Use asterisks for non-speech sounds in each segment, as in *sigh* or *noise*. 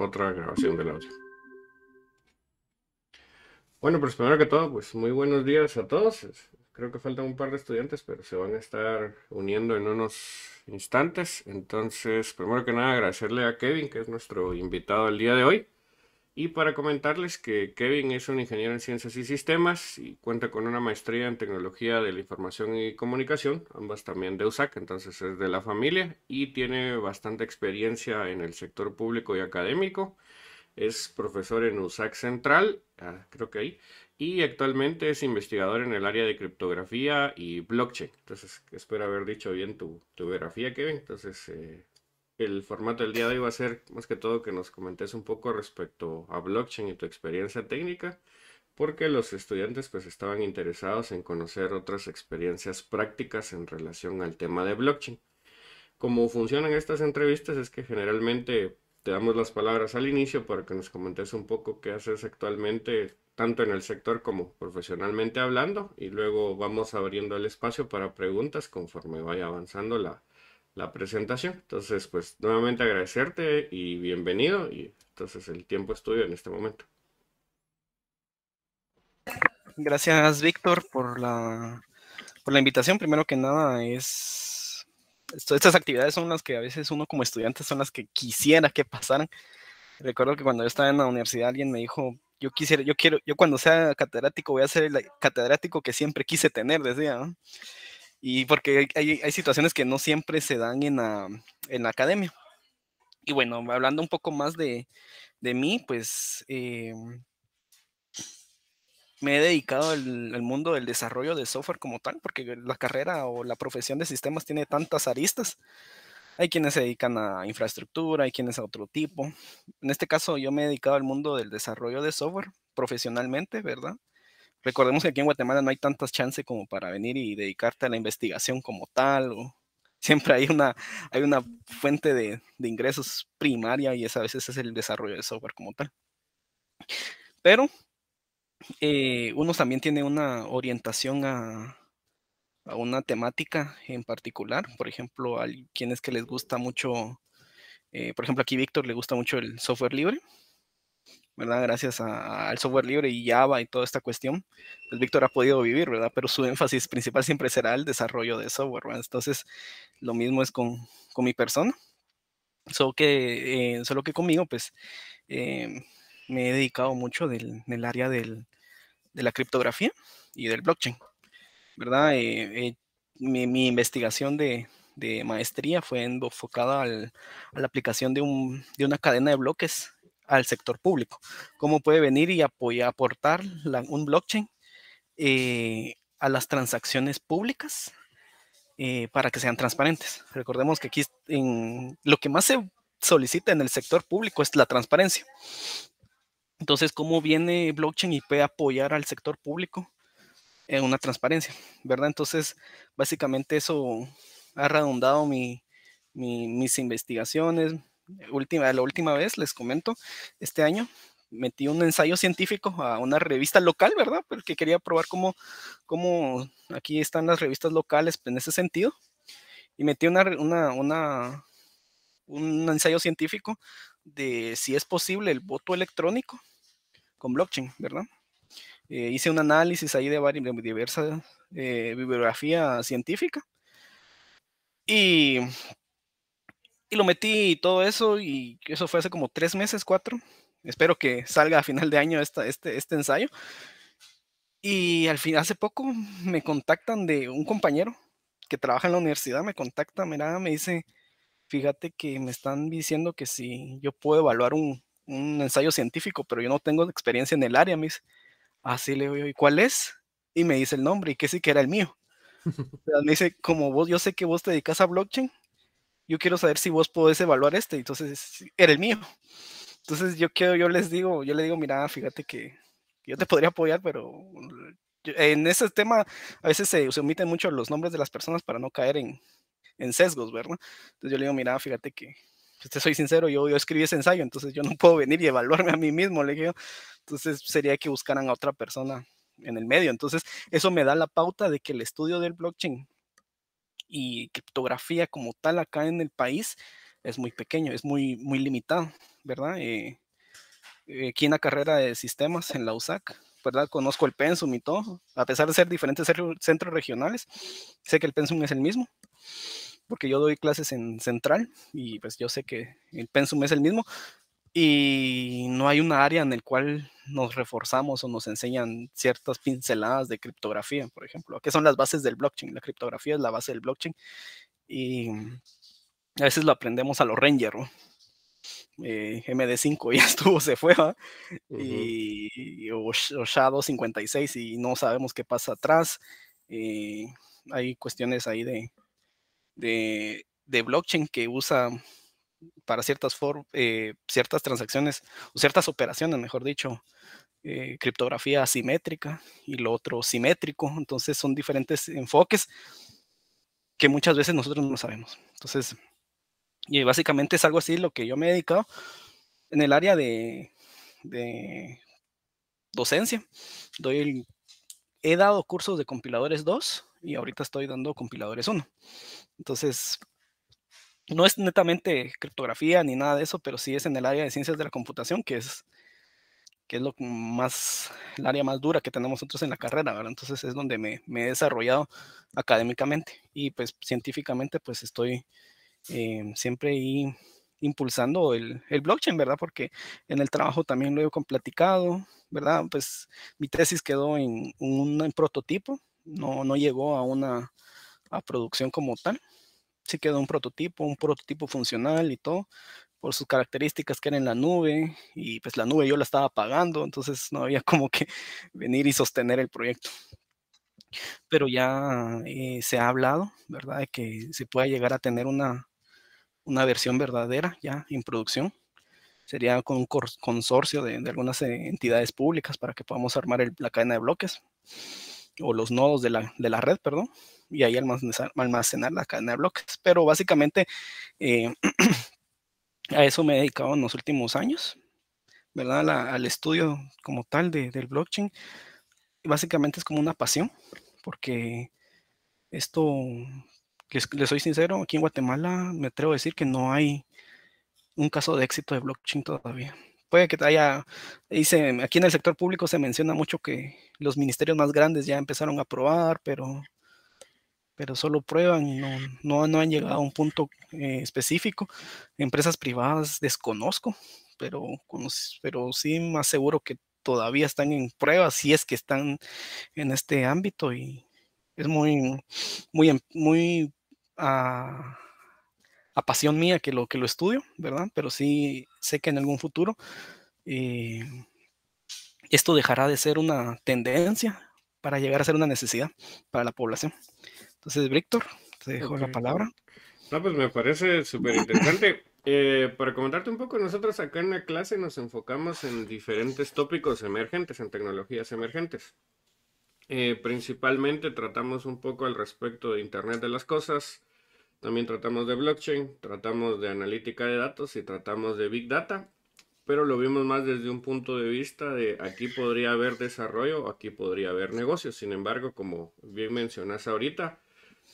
otra grabación del audio. Bueno, pues primero que todo, pues muy buenos días a todos. Creo que faltan un par de estudiantes, pero se van a estar uniendo en unos instantes. Entonces, primero que nada, agradecerle a Kevin, que es nuestro invitado el día de hoy. Y para comentarles que Kevin es un ingeniero en ciencias y sistemas y cuenta con una maestría en tecnología de la información y comunicación, ambas también de USAC, entonces es de la familia y tiene bastante experiencia en el sector público y académico. Es profesor en USAC Central, ah, creo que ahí, y actualmente es investigador en el área de criptografía y blockchain. Entonces, espero haber dicho bien tu, tu biografía, Kevin. Entonces, eh, el formato del día de hoy va a ser más que todo que nos comentes un poco respecto a blockchain y tu experiencia técnica, porque los estudiantes pues estaban interesados en conocer otras experiencias prácticas en relación al tema de blockchain. Como funcionan estas entrevistas es que generalmente te damos las palabras al inicio para que nos comentes un poco qué haces actualmente, tanto en el sector como profesionalmente hablando, y luego vamos abriendo el espacio para preguntas conforme vaya avanzando la, la presentación. Entonces, pues nuevamente agradecerte y bienvenido. Y entonces el tiempo es en este momento. Gracias, Víctor, por la, por la invitación. Primero que nada, es estas actividades son las que a veces uno como estudiante son las que quisiera que pasaran. Recuerdo que cuando yo estaba en la universidad alguien me dijo, yo quisiera, yo quiero, yo cuando sea catedrático voy a ser el catedrático que siempre quise tener, decía. ¿no? Y porque hay, situaciones que no siempre se dan en la, academia. Y bueno, hablando un poco más de, mí, pues eh, me he dedicado al, mundo del desarrollo de software como tal, porque la carrera o la profesión de sistemas tiene tantas aristas. Hay quienes se dedican a infraestructura, hay quienes a otro tipo. En este caso, yo me he dedicado al mundo del desarrollo de software profesionalmente, ¿verdad? Recordemos que aquí en Guatemala no hay tantas chances como para venir y dedicarte a la investigación como tal, *laughs* siempre hay una, hay una fuente de, ingresos primaria y esa a veces es el desarrollo de software como tal. Pero eh, uno también tiene una orientación a, una temática en particular. Por ejemplo, a quienes que les gusta mucho, eh, por ejemplo, aquí Víctor le gusta mucho el software libre. Gracias al software libre y Java y toda esta cuestión, pues Víctor ha podido vivir, ¿verdad? Pero su énfasis principal siempre será el desarrollo de software, Entonces, lo mismo es con, con mi persona. Solo que, eh, solo que conmigo, pues, eh, me he dedicado mucho del, el área del, de la criptografía y del blockchain, ¿verdad? Eh, mi, mi investigación de, de maestría fue enfocada al, a la aplicación de, un, de, una cadena de bloques al sector público. ¿Cómo puede venir y apoyar, aportar un blockchain eh, a las transacciones públicas eh, para que sean transparentes? Recordemos que aquí lo que más se solicita en el sector público es la transparencia. Entonces, ¿cómo viene blockchain y puede apoyar al sector público en una transparencia? ¿Verdad? Entonces, básicamente eso ha redundado mis investigaciones, última, la última vez, les comento, este año metí un ensayo científico a una revista local, ¿verdad? Porque quería probar cómo, cómo aquí están las revistas locales pues, en ese sentido. Y metí una, una, un ensayo científico de si es posible el voto electrónico con blockchain, ¿verdad? Eh, hice un análisis ahí de, varias, diversa eh, bibliografía científica. Y y lo metí y todo eso, y eso fue hace como tres meses, cuatro. Espero que salga a final de año esta, este, este ensayo. Y al fin, hace poco, me contactan de un compañero que trabaja en la universidad, me contacta, mira, me dice, fíjate que me están diciendo que si yo puedo evaluar un, ensayo científico, pero yo no tengo experiencia en el área, me dice, así ah, le digo, ¿y cuál es? Y me dice el nombre, y que sí que era el mío. *laughs* me dice, como vos, yo sé que vos te dedicas a blockchain, yo quiero saber si vos podés evaluar este, entonces era el mío. Entonces yo quiero, yo les digo, yo le digo, mira, fíjate que yo te podría apoyar, pero en ese tema a veces se, omiten mucho los nombres de las personas para no caer en, sesgos, ¿verdad? Entonces yo le digo, mira, fíjate que, pues te soy sincero, yo, yo escribí ese ensayo, entonces yo no puedo venir y evaluarme a mí mismo, le digo, entonces sería que buscaran a otra persona en el medio. Entonces eso me da la pauta de que el estudio del blockchain y criptografía como tal acá en el país es muy pequeño, es muy, muy limitado, ¿verdad? Eh, eh, aquí en la carrera de sistemas en la USAC, ¿verdad? Conozco el pensum y todo, a pesar de ser diferentes centros regionales, sé que el pensum es el mismo, porque yo doy clases en central y pues yo sé que el pensum es el mismo, y no hay una área en el cual nos reforzamos o nos enseñan ciertas pinceladas de criptografía, por ejemplo, que son las bases del blockchain. La criptografía es la base del blockchain y a veces lo aprendemos a los Ranger. ¿no? Eh, MD5 *laughs* ya estuvo, se fue, y, o, Shadow 56 y no sabemos qué pasa atrás. Eh, hay cuestiones ahí de, de blockchain que usa para ciertas, eh, ciertas transacciones o ciertas operaciones, mejor dicho, eh, criptografía asimétrica y lo otro simétrico. Entonces son diferentes enfoques que muchas veces nosotros no sabemos. Entonces, y básicamente es algo así lo que yo me he dedicado en el área de, docencia. he dado cursos de compiladores 2 y ahorita estoy dando compiladores 1. Entonces, no es netamente criptografía ni nada de eso, pero sí es en el área de ciencias de la computación, que es, que es lo más, el área más dura que tenemos nosotros en la carrera, ¿verdad? Entonces es donde me, he desarrollado académicamente y pues científicamente pues estoy eh, siempre impulsando el, blockchain, ¿verdad? Porque en el trabajo también lo he platicado, ¿verdad? Pues mi tesis quedó en un prototipo, no, no llegó a una producción como tal, sí quedó un prototipo, un prototipo funcional y todo, por sus características que eran en la nube, y pues la nube yo la estaba pagando, entonces no había *laughs* como que venir y sostener el proyecto. Pero ya eh, se ha hablado, ¿verdad?, de que se pueda llegar a tener una, una versión verdadera ya en producción. Sería con un consorcio de, de algunas eh, entidades públicas para que podamos armar la cadena de bloques o los nodos de la, de la red, perdón, y ahí almacenar, almacenar la cadena de bloques. Pero básicamente eh, *clears throat* a eso me he dedicado en los últimos años, ¿verdad? al estudio como tal de, del blockchain. básicamente es como una pasión, porque esto, que les soy sincero, aquí en Guatemala me atrevo a decir que no hay un caso de éxito de blockchain todavía puede que haya, dice, aquí en el sector público se menciona mucho que los ministerios más grandes ya empezaron a probar pero, pero solo prueban no, no, han llegado a un punto eh, específico. Empresas privadas desconozco, pero, pero sí más seguro que todavía están en prueba, si es que están en este ámbito y es muy, muy, em, muy... Ah, a pasión mía que lo, que lo estudio, ¿verdad? Pero sí sé que en algún futuro eh, esto dejará de ser una tendencia para llegar a ser una necesidad para la población. Entonces, Víctor, te dejo la palabra. No, pues me parece súper interesante. *laughs* Eh, para comentarte un poco, nosotros acá en la clase nos enfocamos en diferentes tópicos emergentes, en tecnologías emergentes. Eh, principalmente tratamos un poco al respecto de Internet de las Cosas, también tratamos de blockchain, tratamos de analítica de datos y tratamos de big data, pero lo vimos más desde un punto de vista de aquí podría haber desarrollo, aquí podría haber negocio. Sin embargo, como bien mencionas ahorita,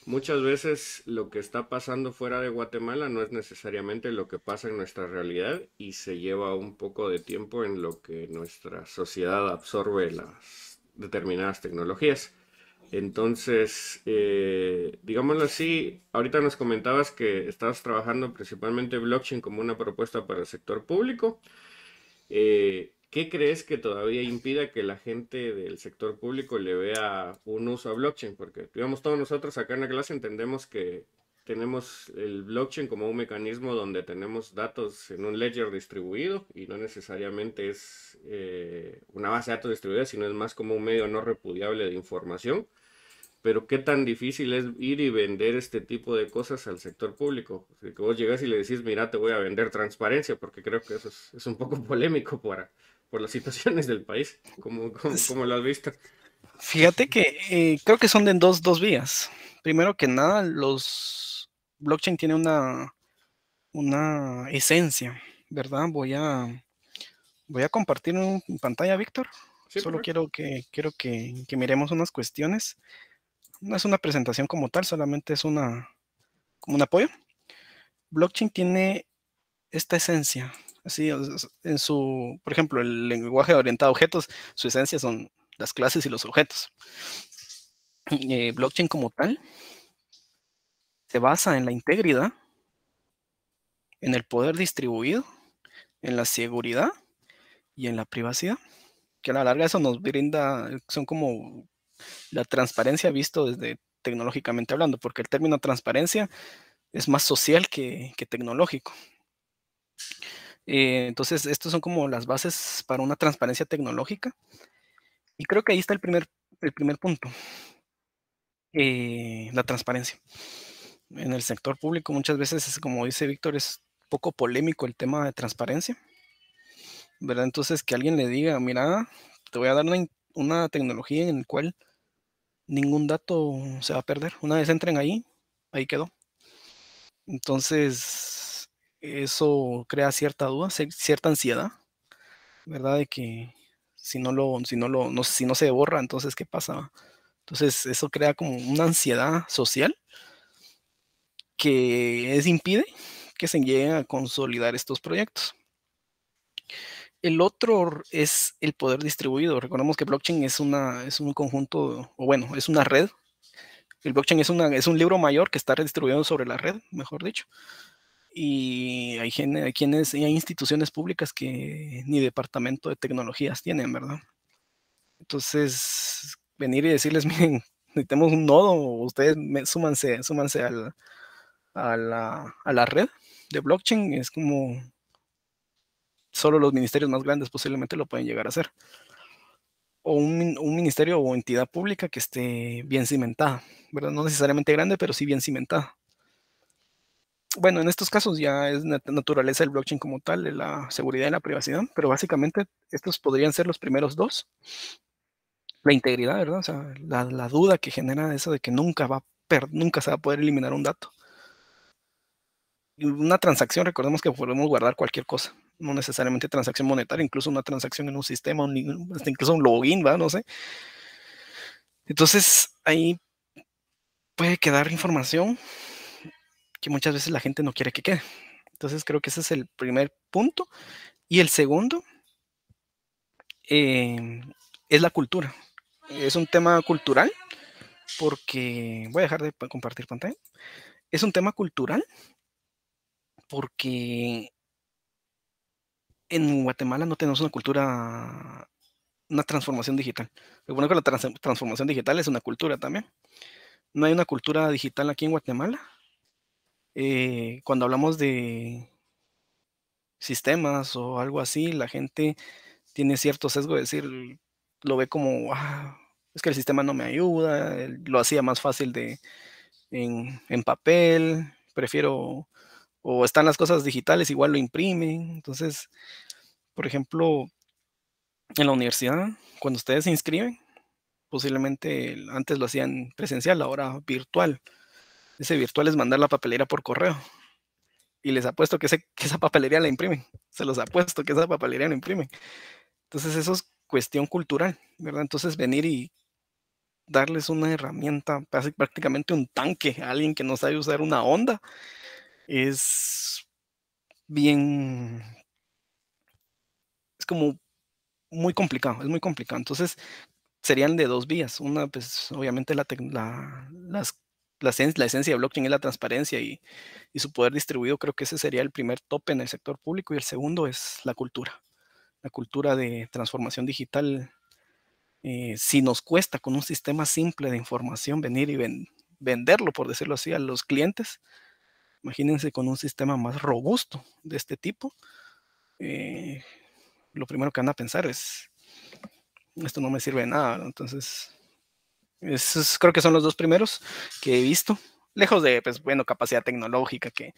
muchas veces lo que está pasando fuera de Guatemala no es necesariamente lo que pasa en nuestra realidad y se lleva un poco de tiempo en lo que nuestra sociedad absorbe las determinadas tecnologías. Entonces, eh, digámoslo así, ahorita nos comentabas que estabas trabajando principalmente blockchain como una propuesta para el sector público. Eh, ¿Qué crees que todavía impida que la gente del sector público le vea un uso a blockchain? Porque, digamos, todos nosotros acá en la clase entendemos que tenemos el blockchain como un mecanismo donde tenemos datos en un ledger distribuido y no necesariamente es eh, una base de datos distribuida, sino es más como un medio no repudiable de información. Pero qué tan difícil es ir y vender este tipo de cosas al sector público. que vos llegas y le decís, mira, te voy a vender transparencia, porque creo que eso es, un poco *laughs* polémico para, por las situaciones del país, como, como, lo has visto. Fíjate que eh, creo que son de dos, dos vías. Primero que nada, los blockchain tiene una, esencia, ¿verdad? Voy a, voy a compartir en pantalla, Víctor. Solo quiero, que, quiero que, miremos unas cuestiones. No es una presentación como tal, solamente es una, como un apoyo. Blockchain tiene esta esencia. Así, en su, por ejemplo, el lenguaje orientado a objetos, su esencia son las clases y los objetos. Eh, blockchain como tal se basa en la integridad, en el poder distribuido, en la seguridad y en la privacidad. Que a la larga eso nos brinda, son como la transparencia visto desde tecnológicamente hablando, porque el término transparencia es más social que, tecnológico. Eh, entonces, estas son como las bases para una transparencia tecnológica. Y creo que ahí está el primer, el primer punto, eh, la transparencia en el sector público muchas veces, como dice Víctor, es poco polémico el tema de transparencia. ¿Verdad? Entonces que alguien le diga, mira, te voy a dar una, tecnología en la cual ningún dato se va a perder. Una vez entren ahí, ahí quedó. Entonces, eso crea cierta duda, cierta ansiedad, ¿verdad? De que si no lo, si no lo, si no se borra, entonces, ¿qué pasa? Entonces, eso crea como una ansiedad social que es, impide que se lleguen a consolidar estos proyectos. El otro es el poder distribuido. Recordemos que blockchain es, una, es un conjunto, o bueno, es una red. El blockchain es, una, es un libro mayor que está redistribuido sobre la red, mejor dicho. Y hay, quienes, hay instituciones públicas que ni departamento de tecnologías tienen, ¿verdad? Entonces, venir y decirles, *laughs* miren, necesitamos un nodo, ustedes súmanse al, a la, red de blockchain es como solo los ministerios más grandes posiblemente lo pueden llegar a hacer. O un, ministerio o entidad pública que esté bien cimentada, ¿verdad? No necesariamente grande, pero sí bien cimentada. Bueno, en estos casos ya es naturaleza el blockchain como tal, la seguridad y la privacidad, pero básicamente estos podrían ser los primeros dos. La integridad, ¿verdad? O sea, la, la duda que genera eso de que nunca, va nunca se va a poder eliminar un dato una transacción, recordemos que podemos guardar cualquier cosa, no necesariamente transacción monetaria, incluso una transacción en un sistema, incluso un login, ¿va? No sé. Entonces, ahí puede quedar información que muchas veces la gente no quiere que quede. Entonces, creo que ese es el primer punto. Y el segundo eh, es la cultura. Es un tema cultural, porque voy a dejar de compartir pantalla. Es un tema cultural porque en Guatemala no tenemos una cultura, una transformación digital. Lo Bueno, que la transformación digital es una cultura también. No hay una cultura digital aquí en Guatemala. Eh, cuando hablamos de sistemas o algo así, la gente tiene cierto sesgo de decir, lo ve como, ah, es que el sistema no me ayuda, lo hacía más fácil de, en papel, prefiero o están las cosas digitales, igual lo imprimen. Entonces, por ejemplo, en la universidad, cuando ustedes se inscriben, posiblemente antes lo hacían presencial, ahora virtual. Ese virtual es mandar la papelera por correo. Y les apuesto que, que esa papelería la imprimen. Se los apuesto que esa papelería la imprimen. Entonces, eso es cuestión cultural, ¿verdad? Entonces, venir y darles una herramienta, prácticamente un tanque a alguien que no sabe usar una onda, es bien, es como muy complicado, es muy complicado. Entonces, serían de dos vías. Una, pues obviamente la, la, la, esencia de blockchain es la transparencia y, y, su poder distribuido. Creo que ese sería el primer tope en el sector público. Y el segundo es la cultura, la cultura de transformación digital. Eh, si nos cuesta con un sistema simple de información venir y venderlo, por decirlo así, a los clientes, Imagínense con un sistema más robusto de este tipo. Eh, lo primero que van a pensar es, esto no me sirve de nada. Entonces, creo que son los dos primeros que he visto. Lejos de, pues, bueno, capacidad tecnológica que,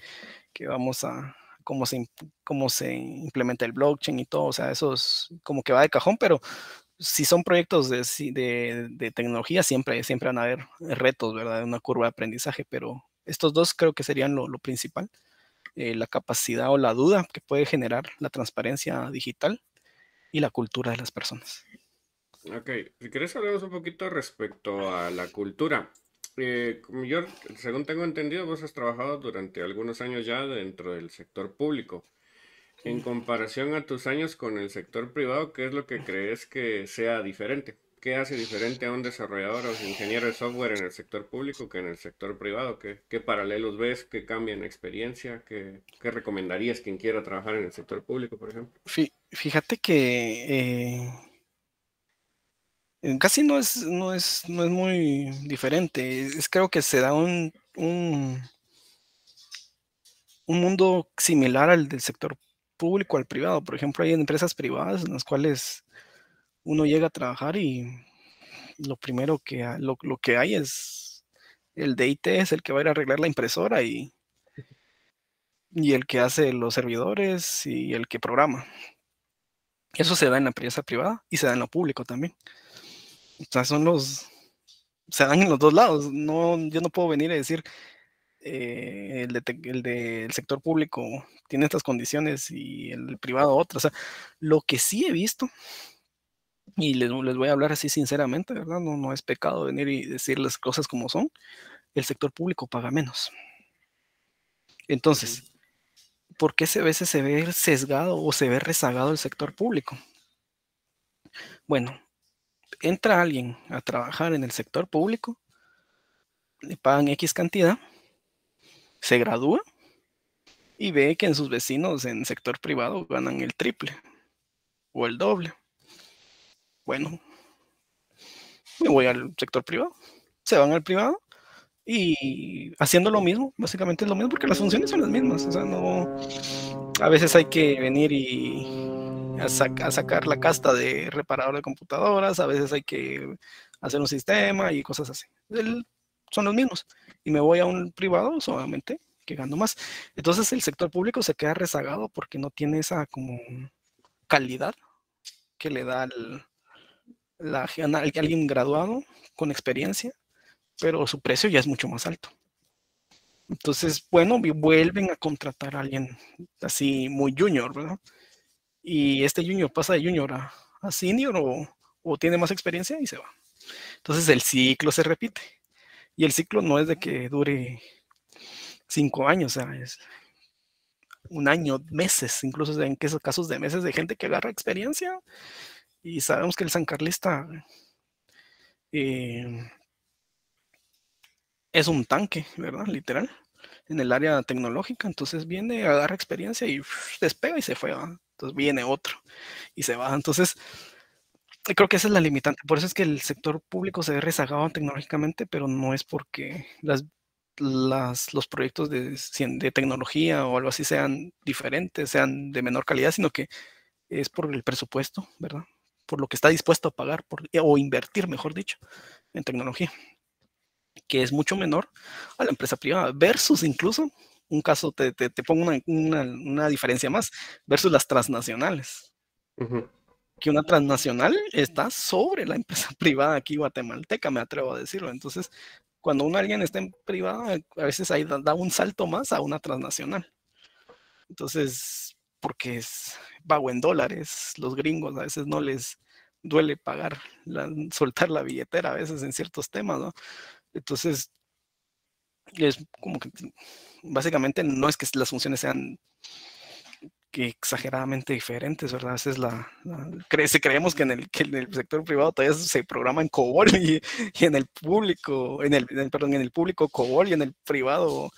vamos a, cómo se, cómo se implementa el blockchain y todo. O sea, eso es como que va de cajón, pero si son proyectos de, tecnología, siempre, siempre van a haber retos, ¿verdad? Una curva de aprendizaje, pero estos dos creo que serían lo, principal. Eh, la capacidad o la duda que puede generar la transparencia digital y la cultura de las personas. Ok, si querés hablamos un poquito respecto a la cultura. Eh, yo, según tengo entendido, vos has trabajado durante algunos años ya dentro del sector público. En comparación a tus años con el sector privado, ¿qué es lo que crees que sea diferente? ¿Qué hace diferente a un desarrollador o ingeniero de software en el sector público que en el sector privado? ¿Qué, paralelos ves? ¿Qué cambia en experiencia? ¿Qué, recomendarías quien quiera trabajar en el sector público, por ejemplo? Fíjate que eh, casi no es, no, es, no es muy diferente. Es, creo que se da un, un, un mundo similar al del sector público, al privado. Por ejemplo, hay empresas privadas en las cuales uno llega a trabajar y lo primero que, lo, que hay es el DIT es el que va a ir a arreglar la impresora y, y el que hace los servidores y el que programa. Eso se da en la empresa privada y se da en lo público también. O sea, son los, se dan en los dos lados. No, yo no puedo venir a decir eh, el, del de, sector público tiene estas condiciones y el privado otras. sea, lo que sí he visto y les, voy a hablar así sinceramente, ¿verdad? No, no es pecado venir y decir las cosas como son. El sector público paga menos. Entonces, ¿por qué a veces se ve sesgado o se ve rezagado el sector público? Bueno, entra alguien a trabajar en el sector público, le pagan X cantidad, se gradúa y ve que en sus vecinos en sector privado ganan el triple o el doble bueno, me voy al sector privado. Se van al privado y haciendo lo mismo, básicamente es lo mismo, porque las funciones son las mismas. O sea, no. A veces hay que venir y a, sacar la casta de reparador de computadoras, a veces hay que hacer un sistema y cosas así. son los mismos. Y me voy a un privado, solamente, que gano más. Entonces el sector público se queda rezagado porque no tiene esa como calidad que le da al la, alguien graduado con experiencia, pero su precio ya es mucho más alto. Entonces, bueno, vuelven a contratar a alguien así muy junior, ¿verdad? Y este junior pasa de junior a, a senior o, o, tiene más experiencia y se va. Entonces el ciclo se repite. Y el ciclo no es de que dure cinco años, o es un año, meses, incluso en casos de meses de gente que agarra experiencia y sabemos que el San Carlista eh, es un tanque, ¿verdad? Literal, en el área tecnológica. Entonces viene, agarra experiencia y *laughs* despega y se fue. Entonces viene otro y se va. Entonces, creo que esa es la limitante. Por eso es que el sector público se ve rezagado tecnológicamente, pero no es porque las, los proyectos de, de tecnología o algo así sean diferentes, sean de menor calidad, sino que es por el presupuesto, ¿verdad? por lo que está dispuesto a pagar eh, o invertir, mejor dicho, en tecnología, que es mucho menor a la empresa privada, versus incluso, un caso, te, te, pongo una, una, diferencia más, versus las transnacionales. Que una transnacional está sobre la empresa *laughs* privada aquí guatemalteca, me atrevo a decirlo. Entonces, cuando un alguien está en privada, a veces ahí da un salto más a una transnacional. Entonces, porque es pago en dólares. Los gringos a veces no les duele pagar, *laughs* soltar la billetera a veces en ciertos temas, ¿no? Entonces, es como que básicamente no es que las funciones sean exageradamente diferentes, ¿verdad? es la, creemos que en, el, que en el sector privado todavía se programa en COBOL *laughs* y, en el público, perdón, en el público COBOL y en el privado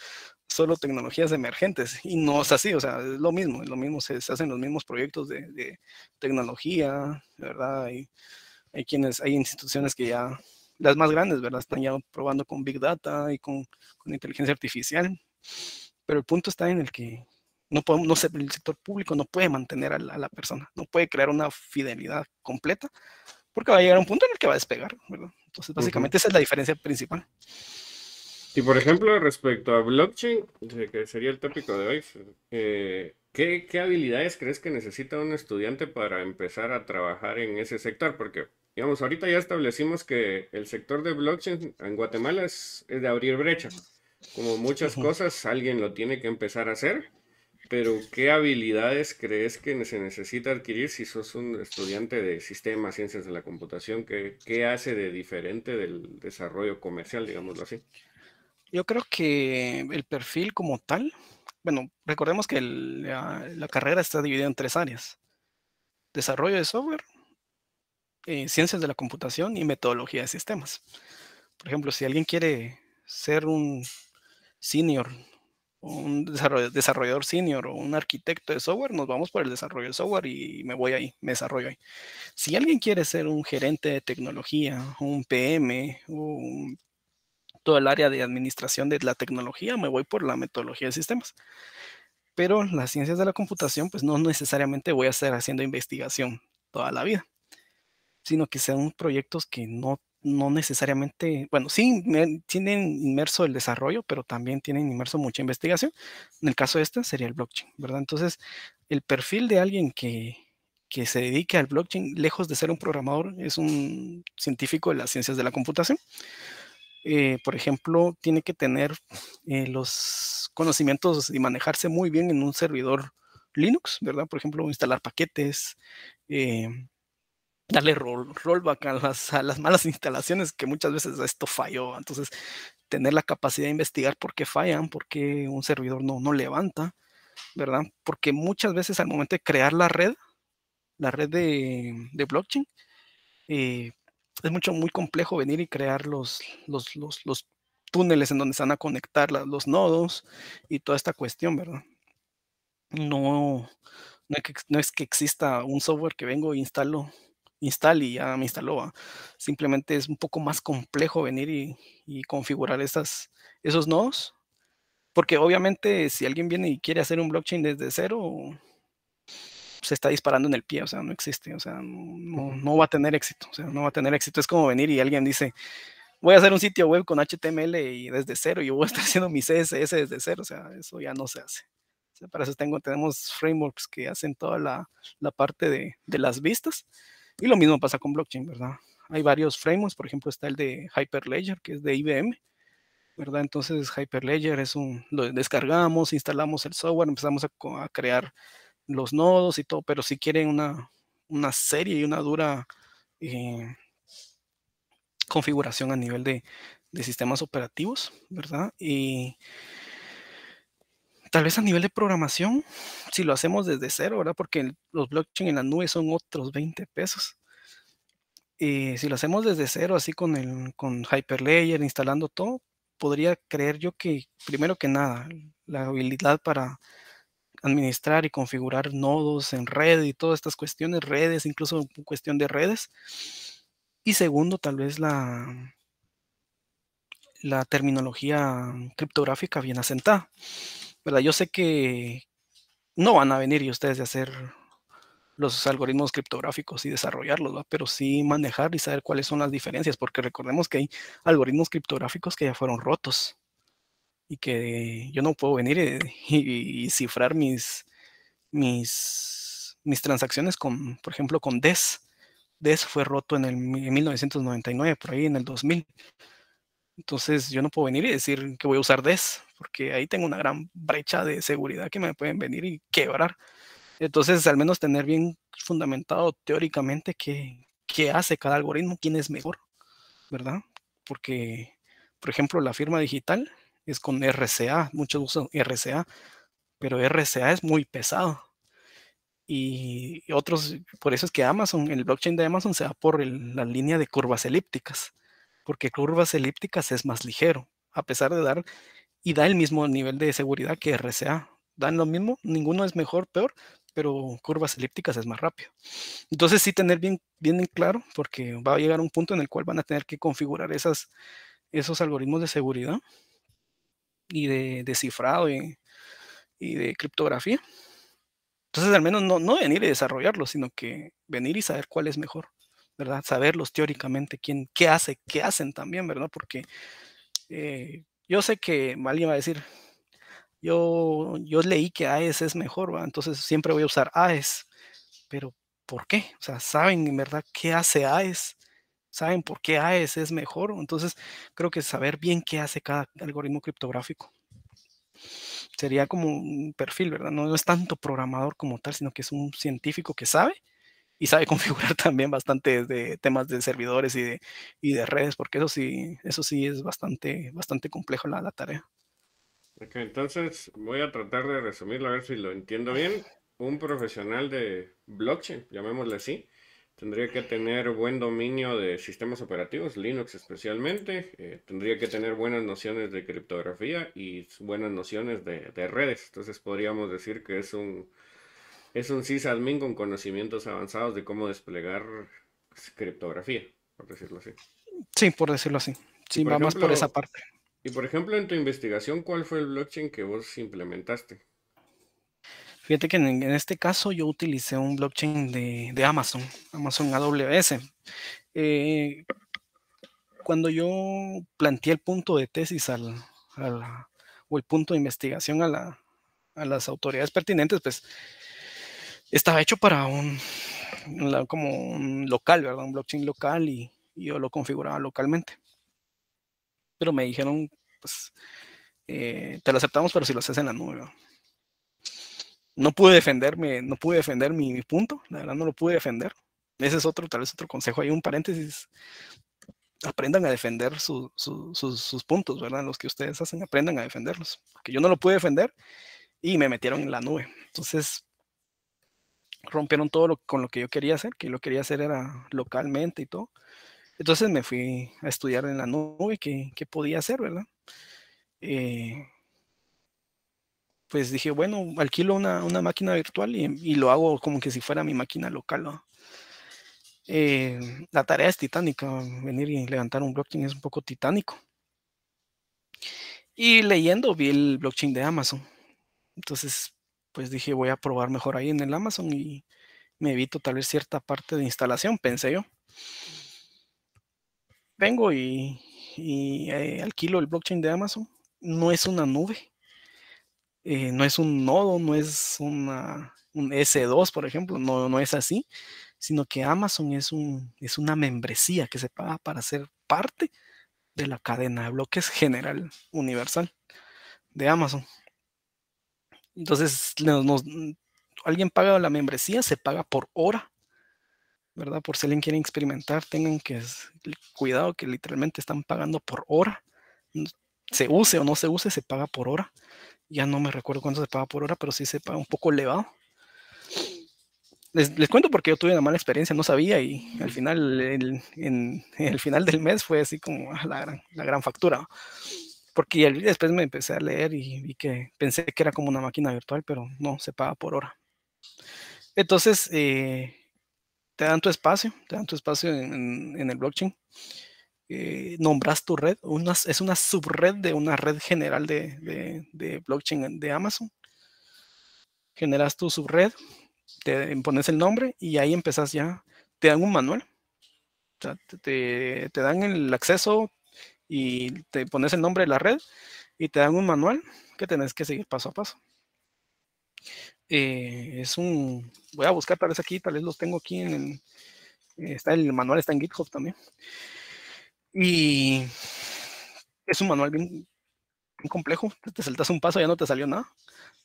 solo tecnologías emergentes y no es así, o sea, es lo mismo, es lo mismo, se, hacen los mismos proyectos de, tecnología, ¿verdad? Hay, hay quienes, hay instituciones que ya, las más grandes, ¿verdad? Están ya probando con Big Data y con, con inteligencia artificial, pero el punto está en el que no podemos, no el sector público no puede mantener a la, persona, no puede crear una fidelidad completa, porque va a llegar a un punto en el que va a despegar, ¿verdad? Entonces, básicamente esa es la diferencia principal. Y por ejemplo, respecto a blockchain, eh, que sería el tópico de hoy, eh, ¿qué, habilidades crees que necesita un estudiante para empezar a trabajar en ese sector? Porque, digamos, ahorita ya establecimos que el sector de blockchain en Guatemala es, de abrir brechas. Como muchas cosas, alguien lo tiene que empezar a hacer, pero ¿qué habilidades crees que se necesita adquirir si sos un estudiante de sistemas, ciencias de la computación? ¿Qué, qué hace de diferente del desarrollo comercial, digámoslo así? Yo creo que el perfil como tal, bueno, recordemos que la, carrera está dividida en tres áreas. Desarrollo de software, eh, ciencias de la computación y metodología de sistemas. Por ejemplo, si alguien quiere ser un senior, un desarrollador senior o un arquitecto de software, nos vamos por el desarrollo de software y me voy ahí, me desarrollo ahí. Si alguien quiere ser un gerente de tecnología, un PM, un área de administración de la tecnología, me voy por la metodología de sistemas. Pero las ciencias de la computación, pues no necesariamente voy a estar haciendo investigación toda la vida, sino que sean proyectos que no, no necesariamente, bueno, sí tienen inmerso el desarrollo, pero también tienen inmerso mucha investigación. En el caso de este sería el blockchain, ¿verdad? Entonces, el perfil de alguien que, se dedique al blockchain, lejos de ser un programador, es un científico de las ciencias de la computación. Eh, por ejemplo, tiene que tener eh, los conocimientos y manejarse muy bien en un servidor Linux, ¿verdad? Por ejemplo, instalar paquetes, eh, darle rollback a las, a las, malas *laughs* instalaciones, que muchas veces esto falló. Entonces, tener la capacidad de investigar por qué fallan, por qué un servidor no, no levanta, ¿verdad? Porque muchas veces al momento de crear la red, la red de, blockchain, es mucho, muy complejo venir y crear los, los, túneles en donde se van a conectar los nodos y toda esta cuestión, ¿verdad? No, no, es que, exista un software que vengo e instalo, instale y ya me instaló. Simplemente es un poco más complejo venir y, y configurar esas, esos nodos. Porque obviamente si alguien viene y quiere hacer un blockchain desde cero, se está disparando en el pie, o sea, no existe, o sea, no, va a tener éxito, o sea, no va a tener éxito. Es como venir y alguien dice, voy a hacer un sitio web con HTML y desde cero, yo voy a estar *laughs* haciendo mi CSS desde cero, o sea, eso ya no se hace. O sea, para eso tengo, tenemos frameworks que hacen toda la, la parte de, de, las vistas y lo mismo pasa con blockchain, ¿verdad? Hay varios frameworks, por ejemplo, está el de Hyperledger, que es de IBM, ¿verdad? Entonces Hyperledger es un, lo descargamos, instalamos el software, empezamos a crear los nodos y todo, pero si quieren una, serie y una dura eh, configuración a nivel de, sistemas operativos, ¿verdad? Y tal vez a nivel de programación, si lo hacemos desde cero, ¿verdad? Porque los blockchain en la nube son otros 20 pesos. y eh, si lo hacemos desde cero, así con, el, con Hyperlayer, instalando todo, podría creer yo que, primero que nada, la habilidad para administrar y configurar nodos en red y todas estas cuestiones, redes, incluso cuestión de redes. Y segundo, tal vez la, la terminología criptográfica bien asentada. Yo sé que no van a venir y ustedes de hacer los algoritmos criptográficos y desarrollarlos, pero sí manejar y saber cuáles son las diferencias, porque recordemos que hay algoritmos criptográficos que ya fueron rotos y que yo no puedo venir *laughs* y, cifrar mis, mis, mis transacciones con, por ejemplo, con DES. DES fue roto en, el, 1999, por ahí en el 2000. Entonces yo no puedo venir y decir que voy a usar DES, porque ahí tengo una gran brecha de seguridad que me pueden venir y quebrar. Entonces, al menos tener bien fundamentado teóricamente qué, qué hace cada algoritmo, quién es mejor, ¿verdad? Porque, por ejemplo, la firma digital es con RCA, muchos usan RCA, pero RCA es muy pesado. Y, otros, por eso es que Amazon, el blockchain de Amazon se va por la línea de curvas elípticas, porque curvas elípticas es más ligero, a pesar de dar, y da el mismo nivel de seguridad que RCA. Dan lo mismo, ninguno es mejor, peor, pero curvas elípticas es más rápido. Entonces sí tener bien, bien claro, porque va a llegar un punto en el cual van a tener que configurar esas, esos algoritmos de seguridad y de, cifrado y, de criptografía. Entonces, al menos no, no venir y desarrollarlo, sino que venir y saber cuál es mejor, ¿verdad? Saberlos teóricamente, quién, qué hace, qué hacen también, ¿verdad? Porque eh, yo sé que alguien va a decir, yo, yo leí que AES es mejor, ¿va? entonces siempre voy a usar AES, pero ¿por qué? O sea, ¿saben en verdad qué hace AES? saben por qué AES es mejor. Entonces, creo que saber bien qué hace cada algoritmo criptográfico sería como un perfil, ¿verdad? No es tanto programador como tal, sino que es un científico que sabe y sabe *laughs* configurar también bastante de temas de servidores y de, y de redes, porque eso sí, eso sí es bastante, bastante complejo la, la tarea. Ok, entonces voy a tratar de resumirlo a ver si lo entiendo bien. Un profesional de blockchain, llamémosle así, Tendría que tener buen dominio de sistemas operativos, Linux especialmente. Eh, tendría que tener buenas nociones de criptografía y buenas nociones de, redes. Entonces podríamos decir que es un, es un sysadmin con conocimientos avanzados de cómo desplegar pues, criptografía, por decirlo así. Sí, por decirlo así. Sí, vamos por esa parte. Y por ejemplo, en tu investigación, ¿cuál fue el blockchain que vos implementaste? Fíjate que en, este caso yo utilicé un blockchain de, Amazon, Amazon AWS. Eh, cuando yo planteé el punto de tesis o el punto de investigación a, las autoridades pertinentes, pues estaba hecho para un, como local, ¿verdad? Un blockchain local y, yo lo configuraba localmente. Pero me dijeron, pues, eh, te lo aceptamos, pero si lo haces en la nube no pude defenderme, no pude defender mi, punto, la verdad no lo pude defender. Ese es otro, tal vez otro consejo, hay un paréntesis. Aprendan a defender sus, puntos, ¿verdad? Los que ustedes hacen, aprendan a defenderlos. Que yo no lo pude defender y me metieron en la nube. Entonces, rompieron todo lo, con lo que yo quería hacer, que lo quería hacer era localmente y todo. Entonces me fui a estudiar en la nube, que, podía hacer, ¿verdad? Eh, pues dije, bueno, alquilo una, máquina virtual y, lo hago como que si fuera mi máquina local. Eh, la tarea es titánica, venir y levantar un blockchain es un poco titánico. Y leyendo vi el blockchain de Amazon. Entonces, pues dije, voy a probar mejor ahí en el Amazon y me evito tal vez cierta parte de instalación, pensé yo. Vengo y, eh, alquilo el blockchain de Amazon. No es una nube, eh, no es un nodo, no es un S2, por ejemplo, no, no es así, sino que Amazon es, es una membresía que se paga para ser parte de la cadena de bloques general universal de Amazon. Entonces, mm, alguien paga la membresía, se paga por hora, ¿verdad? Por si alguien quiere experimentar, tengan que cuidado que literalmente están pagando por hora. Mm, se use o no se use, se paga por hora ya no me recuerdo cuánto se paga por hora, pero sí se paga un poco elevado. Les, les, cuento porque yo tuve una mala experiencia, no sabía y al final, en, el final del mes fue así como ah, la, gran, la gran factura. Porque después me empecé a leer y vi que pensé que era como una máquina virtual, pero no, se paga por hora. Entonces, eh, te dan tu espacio, te dan tu espacio en, en el blockchain eh, nombras tu red, es una subred de una red general de, blockchain de Amazon. Generas tu subred, te pones el nombre y ahí empezás ya. Te dan un manual, te, dan el acceso y te pones el nombre de la red y te dan un manual que tenés que seguir paso a paso. Eh, es un, voy a buscar tal vez aquí, tal vez los tengo aquí en eh, está el manual está en GitHub también. Y es un manual bien, complejo. Te saltas un paso, y ya no te salió nada.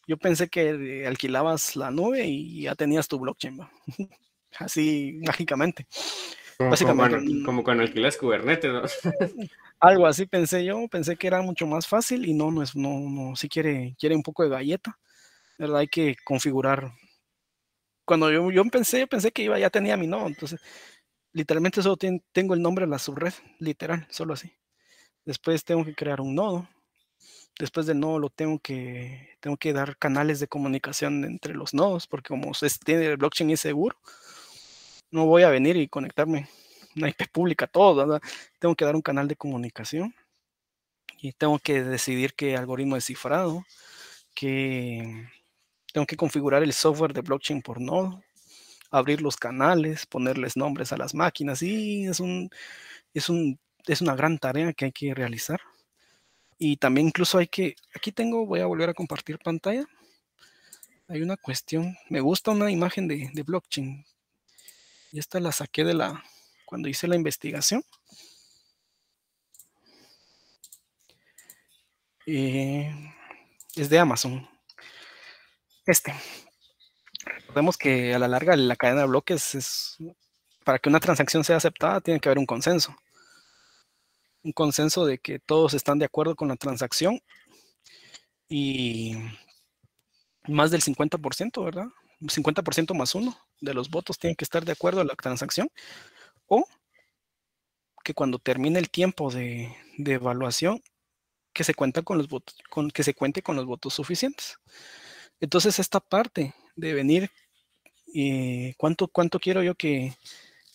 Yo pensé que alquilabas la nube y ya tenías tu blockchain, *laughs* así mágicamente. Como, Básicamente, mm. como, cuando alquilas Kubernetes, *laughs* algo así pensé yo, pensé que era mucho más fácil y no, no es, no, no, si quiere, quiere un poco de galleta, ¿verdad? Hay que configurar. Cuando yo, yo pensé, yo pensé que iba, ya tenía mi no entonces literalmente solo tengo el nombre de la subred, literal, solo así. Después tengo que crear un nodo. Después del nodo lo tengo que, tengo que dar canales de comunicación entre los nodos, porque como el blockchain es seguro, no voy a venir y conectarme una IP pública, todo, Tengo que dar un canal de comunicación y tengo que decidir qué algoritmo es cifrado, que tengo que configurar el software de blockchain por nodo, abrir los canales, ponerles nombres a las máquinas. Y es, un, es, un, es una gran tarea que hay que realizar. Y también incluso hay que, aquí tengo, voy a volver a compartir pantalla. Hay una cuestión, me gusta una imagen de, blockchain. Y esta la saqué de la, cuando hice la investigación. Eh, es de Amazon. Este, Recordemos que a la larga la cadena de bloques es, para que una transacción sea aceptada, tiene que haber un consenso. Un consenso de que todos están de acuerdo con la transacción y más del 50%, ¿verdad? 50% más uno de los votos tienen que estar de acuerdo a la transacción o que cuando termine el tiempo de, evaluación que se cuenta con los votos con que se cuente con los votos suficientes entonces esta parte de venir y cuánto, cuánto quiero yo que,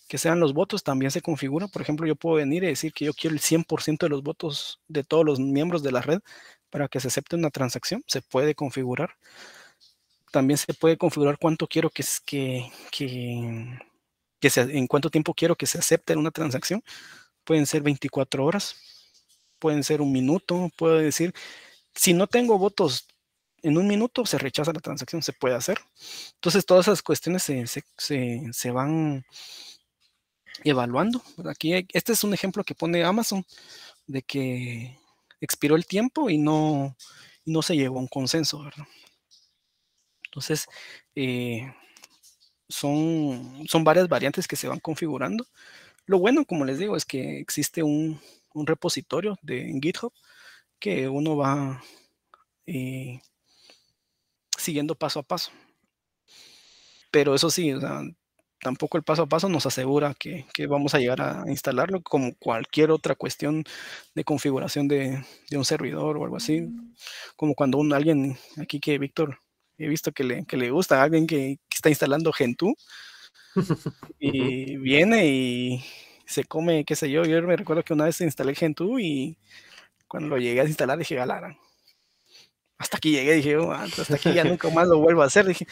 que sean los votos también se configura. Por ejemplo, yo puedo venir y decir que yo quiero el 100% de los votos de todos los miembros de la red para que se acepte una transacción. Se puede configurar. También se puede configurar cuánto quiero que, que, que, que en cuánto tiempo quiero que se acepte una transacción. Pueden ser 24 horas, pueden ser un minuto, puedo decir, si no tengo votos en un minuto se rechaza la transacción, se puede hacer. Entonces todas esas cuestiones se, se, se, van evaluando. Aquí este es un ejemplo que pone Amazon de que expiró el tiempo y no, no se llegó a un consenso, Entonces, eh, son, son varias variantes que se van configurando. Lo bueno, como les digo, es que existe un, repositorio de, en GitHub que uno va eh, siguiendo paso a paso. Pero eso sí, tampoco el paso a paso nos asegura que, vamos a llegar a instalarlo como cualquier otra cuestión de configuración de, un servidor o algo así. Mm. Como cuando un, alguien, aquí que Víctor, he visto que le, que le gusta, alguien que, está instalando Gentoo *laughs* y viene y se come, qué sé yo, yo me recuerdo que una vez instalé Gentoo y cuando lo llegué a instalar dije, galarán hasta aquí llegué, dije, oh, ah, pues hasta aquí ya *laughs* nunca más lo vuelvo a hacer, dije,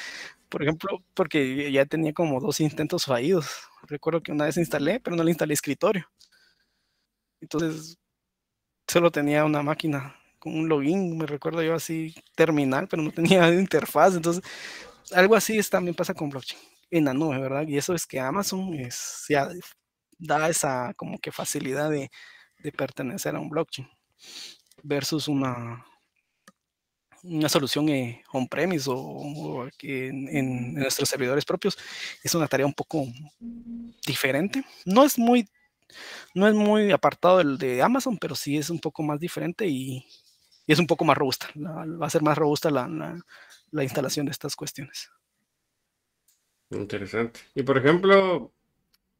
por ejemplo, porque ya tenía como dos intentos fallidos. Recuerdo que una vez instalé, pero no le instalé escritorio. Entonces, solo tenía una máquina con un login, me recuerdo yo así, terminal, pero no tenía *laughs* interfaz. Entonces, algo así es, también pasa con blockchain en la nube, ¿verdad? Y eso es que Amazon ya da esa como que facilidad de pertenecer a un blockchain versus una, una solución eh, on-premise o, en, nuestros servidores propios es una tarea un poco diferente. No es muy, no es muy apartado el de Amazon, pero sí es un poco más diferente y, es un poco más robusta. va a ser más robusta la instalación de estas cuestiones. Interesante. Y por ejemplo,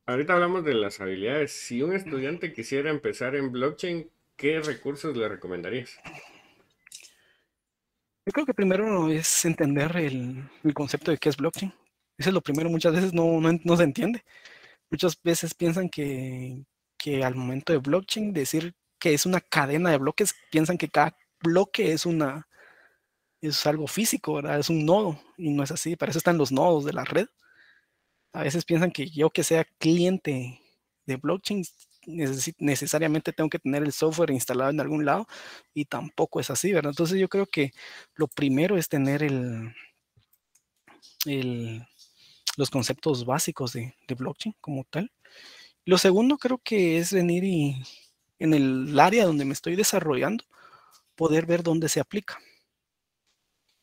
ahorita hablamos de las habilidades. Si un estudiante quisiera empezar en blockchain, ¿qué recursos le recomendarías? Yo creo que primero es entender el, el concepto de qué es blockchain. Eso es lo primero, muchas veces no, no, se entiende. Muchas veces piensan que, que al momento de blockchain decir que es una cadena de bloques, piensan que cada bloque es una es algo físico, Es un nodo y no es así, para eso están los nodos de la red. A veces piensan que yo que sea cliente de blockchain necesariamente tengo que tener el software instalado en algún lado y tampoco es así, ¿verdad? Entonces yo creo que lo primero es tener el, los conceptos básicos de, de, blockchain como tal. Lo segundo creo que es venir y en el área donde me estoy desarrollando, poder ver dónde se aplica,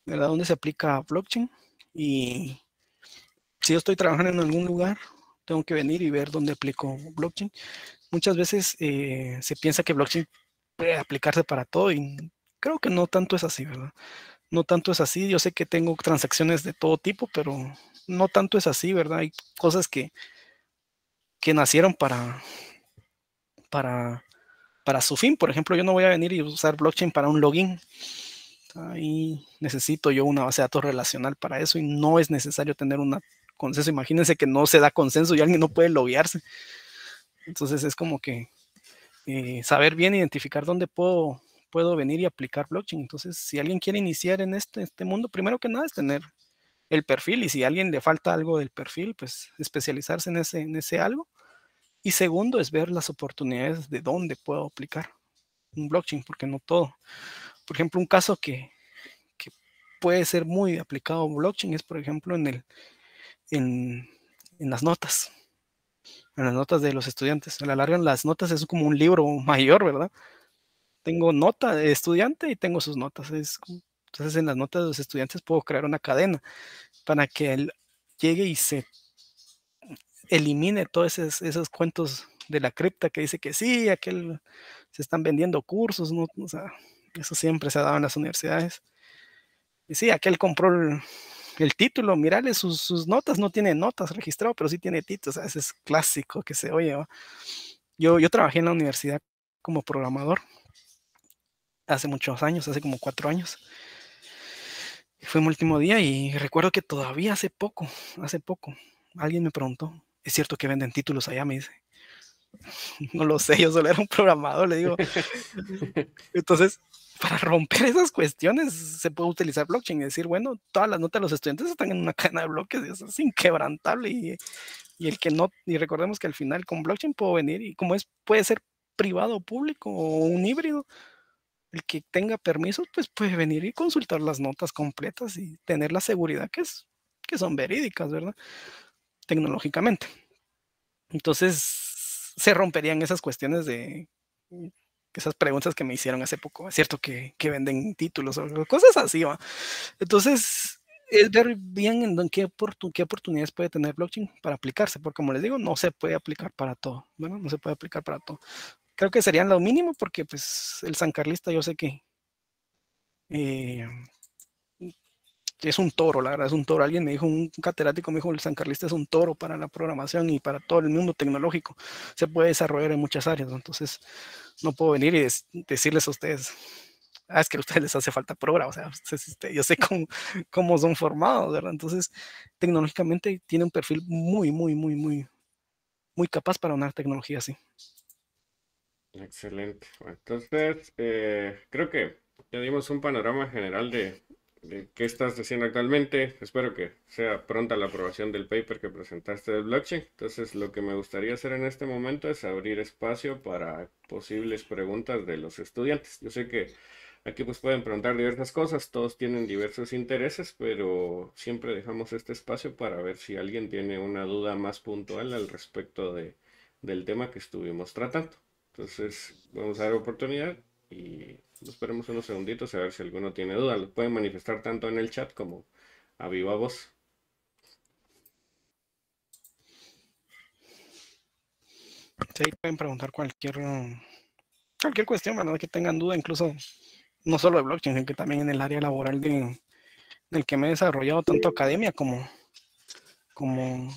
¿verdad? Dónde se aplica blockchain y si yo estoy trabajando en algún lugar, tengo que venir y ver dónde aplico blockchain muchas veces eh, se piensa que blockchain puede aplicarse para todo y creo que no tanto es así, ¿verdad? No tanto es así. Yo sé que tengo transacciones de todo tipo, pero no tanto es así, ¿verdad? Hay cosas que, que nacieron para, para, para su fin. Por ejemplo, yo no voy a venir y usar blockchain para un login. Ahí necesito yo una base de datos relacional para eso y no es necesario tener un consenso. Imagínense que no se da consenso y alguien no puede loguearse. Entonces es como que eh, saber bien identificar dónde puedo, puedo venir y aplicar blockchain. Entonces, si alguien quiere iniciar en este, este mundo, primero que nada es tener el perfil y si a alguien le falta algo del perfil, pues especializarse en ese, en ese algo. Y segundo es ver las oportunidades de dónde puedo aplicar un blockchain, porque no todo. Por ejemplo, un caso que, puede ser muy aplicado blockchain es, por ejemplo, en, el, en, en las notas en las notas de los estudiantes. en la larga, en las notas es como un libro *laughs* mayor, ¿verdad? Tengo nota de estudiante y tengo sus notas. entonces, en las notas de los estudiantes puedo crear una cadena para que él llegue y se elimine todos esos, esos cuentos de la cripta que dice que sí, aquel se están vendiendo cursos, ¿no? o sea, eso siempre se ha dado en las universidades. Y sí, aquel compró el, el título, mirale sus, notas, no tiene notas registrado, pero sí tiene títulos, ese es clásico que se oye. Yo, yo trabajé en la universidad como programador hace muchos años, hace como cuatro años. Fue mi último día y recuerdo que todavía hace poco, hace poco, alguien me preguntó, ¿es cierto que venden títulos allá? Me dice, no lo sé, yo solo era un programador, le digo. *laughs* Entonces, para romper esas cuestiones se puede utilizar blockchain y decir, bueno, todas las notas de los estudiantes están en una cadena de bloques y eso es inquebrantable y, y, el que no, y recordemos que al final con blockchain puedo venir y como es, puede ser privado o público o un híbrido, el que tenga permiso pues puede venir y consultar las notas completas y tener la seguridad que, es, que son verídicas, ¿verdad? Tecnológicamente. Entonces, se romperían esas cuestiones de mm, esas preguntas que me hicieron hace poco. Es cierto que, venden títulos o cosas así. ¿va? Entonces, es ver bien en qué, qué oportunidades puede tener blockchain para aplicarse, porque como les digo, no se puede aplicar para todo. Bueno, no se puede aplicar para todo. Creo que serían lo mínimo porque pues el San Carlista yo sé que eh, es un toro, la verdad, es un toro. Alguien me dijo, un catedrático me dijo, el San Carlista es un toro para la programación y para todo el mundo tecnológico. Se puede desarrollar en muchas áreas, entonces no puedo venir y decirles a ustedes, ah, es que a ustedes les hace falta programa, o sea, este, yo sé cómo, son formados, ¿verdad? Entonces, tecnológicamente tiene un perfil muy, muy, muy, muy, muy capaz para una tecnología así. Excelente. Entonces, eh, creo que ya dimos un panorama general de, qué estás haciendo actualmente. Espero que sea pronta la aprobación del paper que presentaste de blockchain. Entonces, lo que me gustaría hacer en este momento es abrir espacio para posibles preguntas de los estudiantes. Yo sé que aquí pues pueden preguntar diversas cosas, todos tienen diversos intereses, pero siempre dejamos este espacio para ver si alguien tiene una duda más puntual al respecto de, del tema que estuvimos tratando. Entonces, vamos a dar oportunidad y esperemos unos segunditos a ver si alguno tiene duda Lo pueden manifestar tanto en el chat como a viva voz. Sí, pueden preguntar cualquier cualquier cuestión, ¿verdad? Que tengan duda, incluso no solo de blockchain, sino que también en el área laboral de, del que me he desarrollado tanto academia como, como,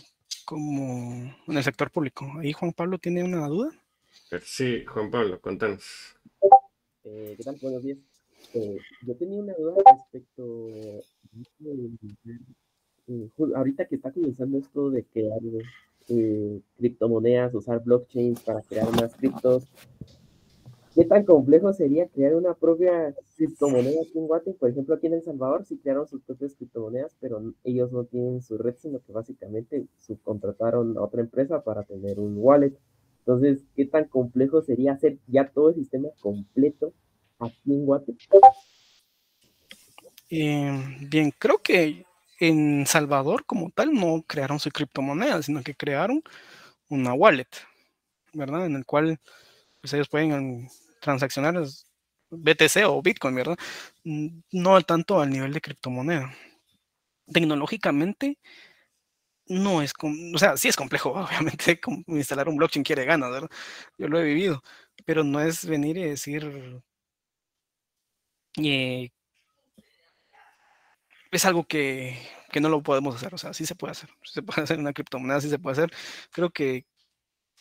como en el sector público. Ahí Juan Pablo tiene una duda. Sí, Juan Pablo, contanos. Eh, ¿Qué Buenos días. Eh, yo tenía una duda respecto eh, ahorita que está comenzando esto de crear eh, criptomonedas, usar blockchains para crear más criptos. ¿Qué tan complejo sería crear una propia criptomoneda aquí Por ejemplo, aquí en El Salvador sí crearon sus propias criptomonedas, pero ellos no tienen su red, sino que básicamente subcontrataron a otra empresa para tener un wallet. Entonces, ¿qué tan complejo sería hacer ya todo el sistema completo aquí en Guatemala? Em, bien, creo que en Salvador como tal no crearon su criptomoneda, sino que crearon una wallet, ¿verdad? En el cual pues, ellos pueden em, transaccionar BTC o Bitcoin, ¿verdad? No tanto al nivel de criptomoneda. Tecnológicamente, no es, o sea, sí es complejo, *laughs* obviamente instalar un blockchain quiere ganas, ¿verdad? Yo lo he vivido, pero no es venir y decir, eh, es algo que, que, no lo podemos hacer, o sea, sí se puede hacer, se puede *laughs* hacer una criptomoneda, sí se puede hacer, creo que,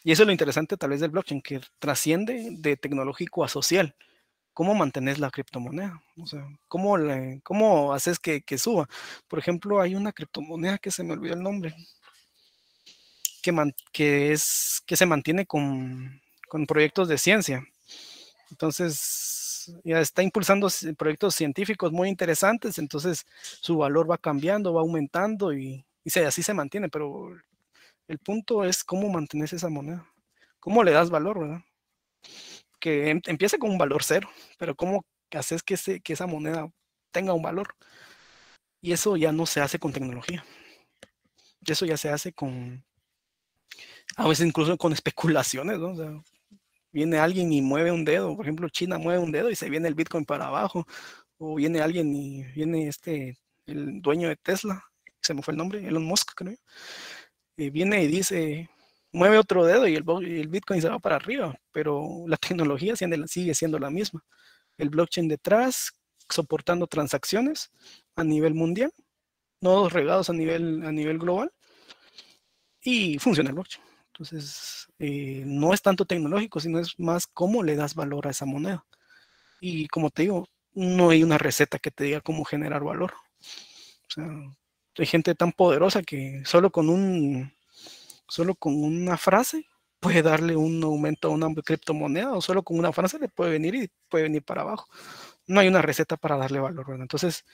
y eso es lo interesante tal vez del blockchain, que trasciende de tecnológico a social, ¿cómo mantenés la criptomoneda? O sea, ¿cómo, haces que, suba? Por ejemplo, hay una criptomoneda que se me olvidó el nombre, que, que, es, que se mantiene con, proyectos de ciencia. Entonces, ya está impulsando proyectos científicos muy interesantes, entonces su valor va cambiando, va aumentando y, y así se mantiene, pero el punto es cómo mantienes esa moneda, cómo le das valor, ¿verdad? que em, empiece con un valor cero, pero ¿cómo haces que, que esa moneda tenga un valor? Y eso ya no se hace con tecnología. Eso ya se hace con, a veces incluso con especulaciones, ¿no? O sea, viene alguien y mueve un dedo, por ejemplo, China mueve un dedo y se viene el Bitcoin para abajo, o viene alguien y viene este, el dueño de Tesla, se me fue el nombre, Elon Musk, creo, y viene y dice, mueve otro dedo y el, Bitcoin se va para arriba, pero la *laughs* tecnología sigue siendo la misma. El blockchain detrás, soportando transacciones a nivel mundial, nodos regados a nivel, a nivel global, y funciona el blockchain. Entonces, eh, no es tanto tecnológico, sino es más cómo le das valor a esa moneda. Y como te digo, no hay una receta que te diga cómo generar valor. hay gente tan poderosa que solo con un solo con una frase puede darle un aumento a una criptomoneda o solo con una frase le puede venir y puede venir para abajo. No hay una receta para darle valor. Entonces,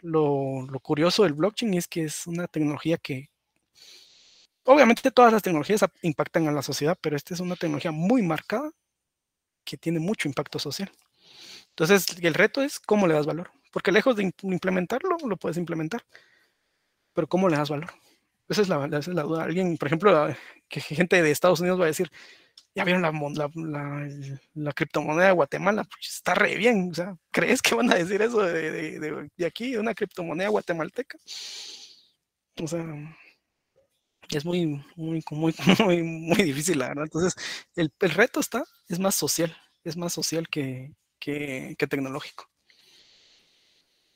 lo, lo curioso del blockchain es que es una tecnología que, obviamente todas las tecnologías impactan a la sociedad, pero esta es una tecnología muy marcada que tiene mucho impacto social. Entonces, el reto es cómo le das valor, porque lejos de implementarlo, lo puedes implementar, pero cómo le das valor. Esa es la, la duda. Alguien, por ejemplo, ah, que gente de Estados Unidos va a decir, ya vieron la, criptomoneda de Guatemala, pues está re bien. O sea, ¿crees que van a decir eso de, aquí, de una criptomoneda guatemalteca? O sea, es muy, muy, *laughs* difícil, la verdad. Entonces, el, reto está, es más social, es más social que, que tecnológico.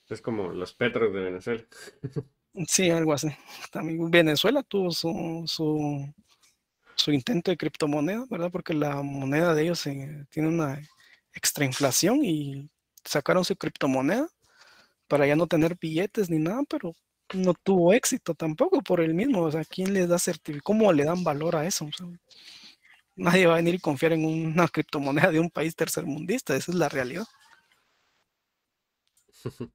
Es como los petros de Venezuela. *laughs* Sí, algo así. *laughs* También Venezuela tuvo su, su, intento de criptomoneda, ¿verdad? Porque la moneda de ellos eh, tiene una extrainflación y sacaron su criptomoneda para ya no tener billetes ni nada, pero no tuvo éxito tampoco por el mismo. O sea, ¿quién les da certificado? ¿Cómo le dan valor a eso? nadie va a venir y confiar en una criptomoneda de un país tercermundista. Esa es la realidad. *laughs*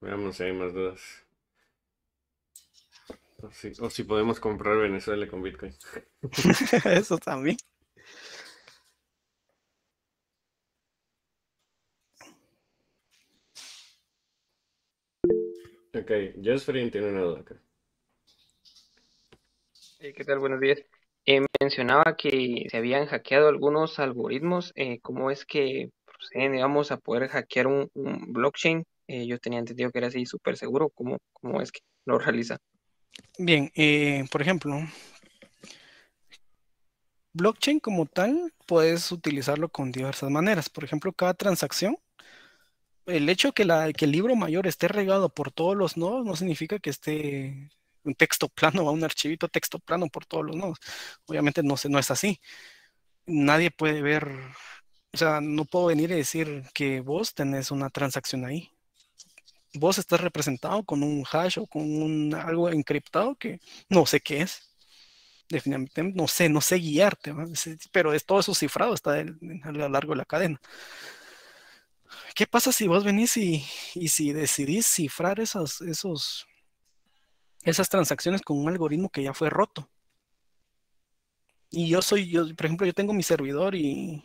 Veamos si hay más dudas o si podemos comprar Venezuela con Bitcoin. *laughs* Eso también. Ok, Just tiene una duda acá. ¿Qué tal? Buenos días. Eh, mencionaba que se habían hackeado algunos algoritmos. Eh, ¿Cómo es que proceden, digamos, a poder hackear un, blockchain? Eh, yo tenía entendido que era así súper seguro. ¿Cómo, ¿Cómo es que lo realiza? Bien, eh, por ejemplo, blockchain como tal, puedes utilizarlo con diversas maneras. Por ejemplo, cada transacción, el hecho que, que el libro mayor esté regado por todos los nodos no significa que esté un texto *laughs* plano o un archivito texto plano por todos los nodos. Obviamente no, no es así. Nadie puede ver, o sea, no puedo venir y decir que vos tenés una transacción ahí vos estás representado con un hash o con un, algo encriptado que no sé qué es. Definitivamente no sé, no sé guiarte, pero es todo eso cifrado está a lo largo de la cadena. ¿Qué pasa si vos venís y, si decidís cifrar esas, esos, esas transacciones con un algoritmo que ya fue roto? Y yo soy, yo, por ejemplo, yo tengo mi servidor y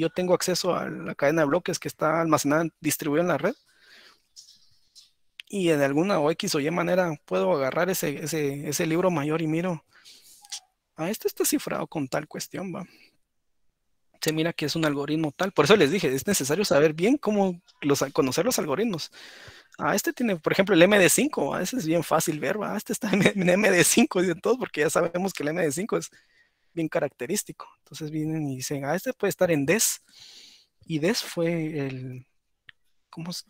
yo tengo acceso a la cadena de bloques que está almacenada, distribuida en la red y en alguna o X o Y manera puedo agarrar ese, ese, libro mayor y miro, ah, este está cifrado con tal cuestión, va. Se mira que es un algoritmo tal. Por eso les dije, es necesario saber bien cómo conocer los algoritmos. Ah, este tiene, por ejemplo, el MD5, a ah, ese es bien fácil ver, va. este está en MD5, y en todo, porque ya sabemos que el MD5 es bien característico. Entonces vienen y dicen, ah, este puede estar en DES, y DES fue el,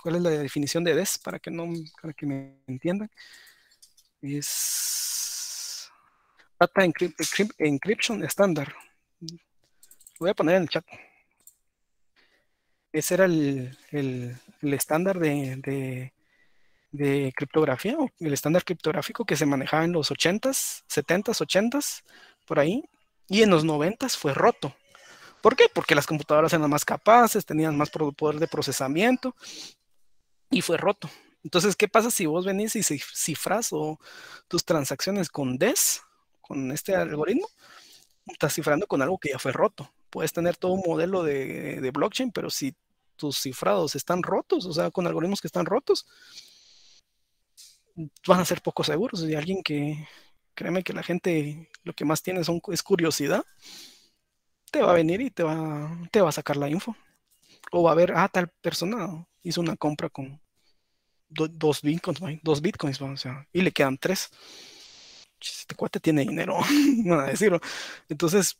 ¿cuál es la definición de des? Para que, no, para que me entiendan. Es data encryption estándar. Lo voy a poner en el chat. Ese era el, estándar de, de, de, criptografía, el estándar criptográfico que se manejaba en los 80s, 70s, 80s, por ahí. Y en los 90s fue roto ¿Por qué? Porque las computadoras eran más capaces, tenían más poder de procesamiento y fue roto. Entonces, ¿qué pasa si vos venís y cifras o tus transacciones con DES, con este algoritmo? Estás cifrando con algo que ya fue roto. Puedes tener todo un modelo de, blockchain, pero si tus cifrados están rotos, o sea, con algoritmos que están rotos, van a ser poco seguros. Y alguien que, créeme que la gente lo que más tiene es curiosidad te va a venir y te va, te va a sacar la info. O va a ver, ah, tal persona hizo una compra con dos bitcoins, dos bitcoins, o y le quedan tres. Este cuate tiene dinero, *laughs* van a decirlo. Entonces,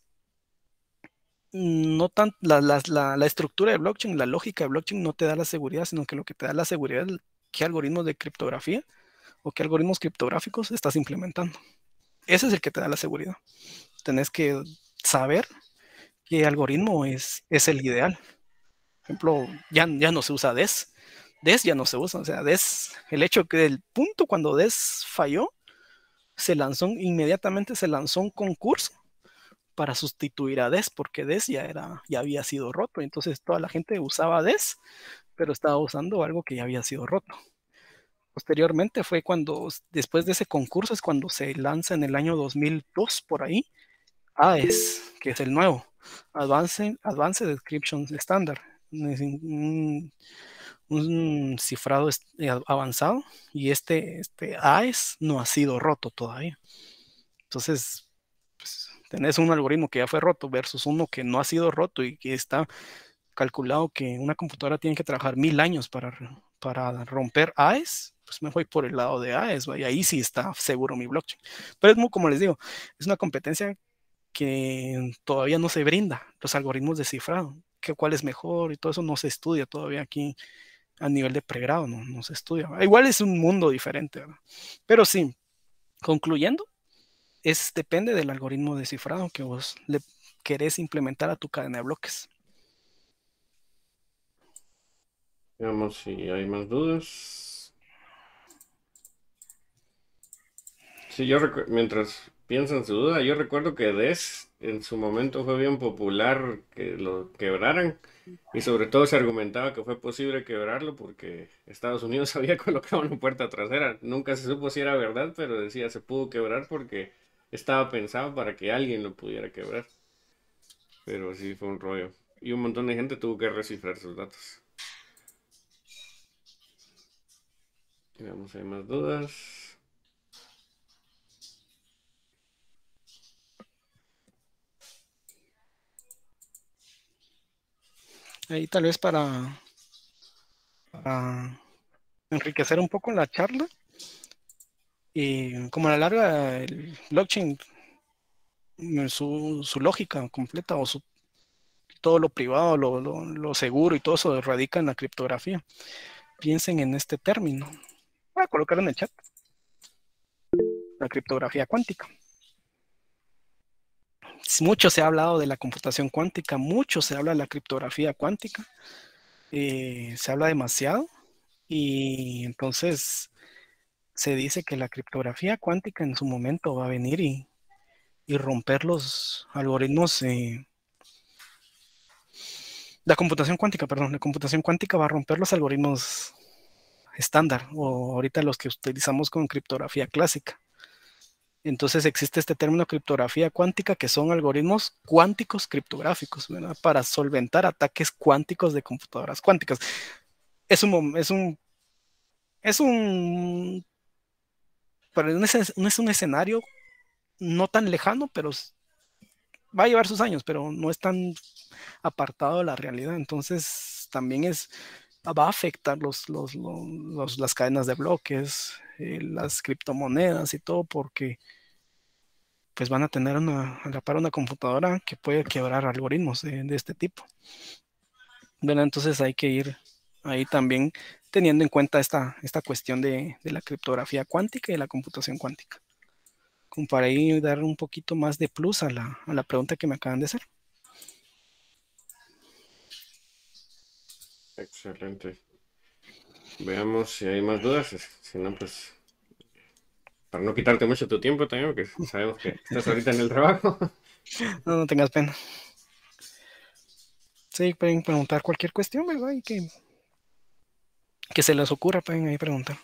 no tan, la, la, la, estructura de blockchain, la lógica de blockchain no te da la seguridad, sino que lo que te da la seguridad es qué algoritmos de criptografía o qué algoritmos criptográficos estás implementando. Ese es el que te da la seguridad. Tenés que saber qué algoritmo es, es el ideal. Por ejemplo, ya, ya no se usa DES. DES ya no se usa. O sea, DES, el hecho que el punto cuando DES falló, se lanzó, inmediatamente se lanzó un concurso para sustituir a DES, porque DES ya, era, ya había sido roto. Entonces toda la gente usaba DES, pero estaba usando algo que ya había sido roto. Posteriormente fue cuando, después de ese concurso, es cuando se lanza en el año 2002 por ahí, AES, que es el nuevo. Advanced, Advanced Description Standard, un, cifrado eh, avanzado, y este, este AES no ha sido roto todavía. Entonces, pues, tenés un algoritmo que ya fue roto versus uno que no ha sido roto y que está calculado que una computadora tiene que trabajar mil años para, para romper AES, pues me voy por el lado de AES, y ahí sí está seguro mi blockchain. Pero es muy, como les digo, es una competencia que todavía no se brinda, los algoritmos de cifrado, que cuál es mejor y todo eso no se estudia todavía aquí a nivel de pregrado, no, no se estudia. Ah, igual es un mundo diferente, ¿verdad? Pero sí, concluyendo, es, depende del algoritmo de cifrado que vos le querés implementar a tu cadena de bloques. Veamos si hay más dudas. Sí, yo mientras piensan en su duda. Yo recuerdo que Des en su momento fue bien popular que lo quebraran y sobre todo se argumentaba que fue posible quebrarlo porque Estados Unidos *laughs* había colocado una puerta trasera. Nunca se supo si era verdad, pero decía se pudo quebrar porque estaba pensado para que alguien lo pudiera quebrar. Pero sí fue un rollo. Y un montón de gente tuvo que recifrar sus datos. Veamos, hay más dudas. Ahí tal vez para, enriquecer un poco la charla. Y como a la larga, el blockchain, mm, su, su lógica completa o todo lo privado, lo, lo, seguro y todo eso radica en la criptografía. Piensen en este término. Voy a colocarlo en el chat. La criptografía cuántica mucho se ha hablado de la computación cuántica, mucho se habla de la criptografía cuántica, eh, se habla demasiado y entonces se dice que la criptografía cuántica en su momento va a venir y, romper los algoritmos. Eh, la computación cuántica, perdón, la computación cuántica va a romper los algoritmos estándar o ahorita los que utilizamos con criptografía clásica. Entonces existe este término criptografía cuántica, que son algoritmos cuánticos criptográficos, Para solventar ataques cuánticos de computadoras cuánticas. Es un, es un, es un, pero es un escenario no tan lejano, pero va a llevar sus años, pero no es tan apartado de la realidad. Entonces también es, va a afectar los, los, las cadenas de bloques, eh, las criptomonedas y todo, porque pues van a tener una, a una computadora que puede quebrar algoritmos de, este tipo. bueno Entonces hay que ir ahí también teniendo en cuenta esta, esta cuestión de, de, la criptografía cuántica y la computación cuántica. Como para ahí dar un poquito más de plus a la, a la pregunta que me acaban de hacer. Excelente. Veamos si hay más dudas. Si no, pues. Para no quitarte mucho tu tiempo también, porque sabemos que estás ahorita en el trabajo. *laughs* No, no tengas pena. Sí, pueden preguntar cualquier cuestión, ¿verdad? Y que, que se les ocurra, pueden ahí preguntar.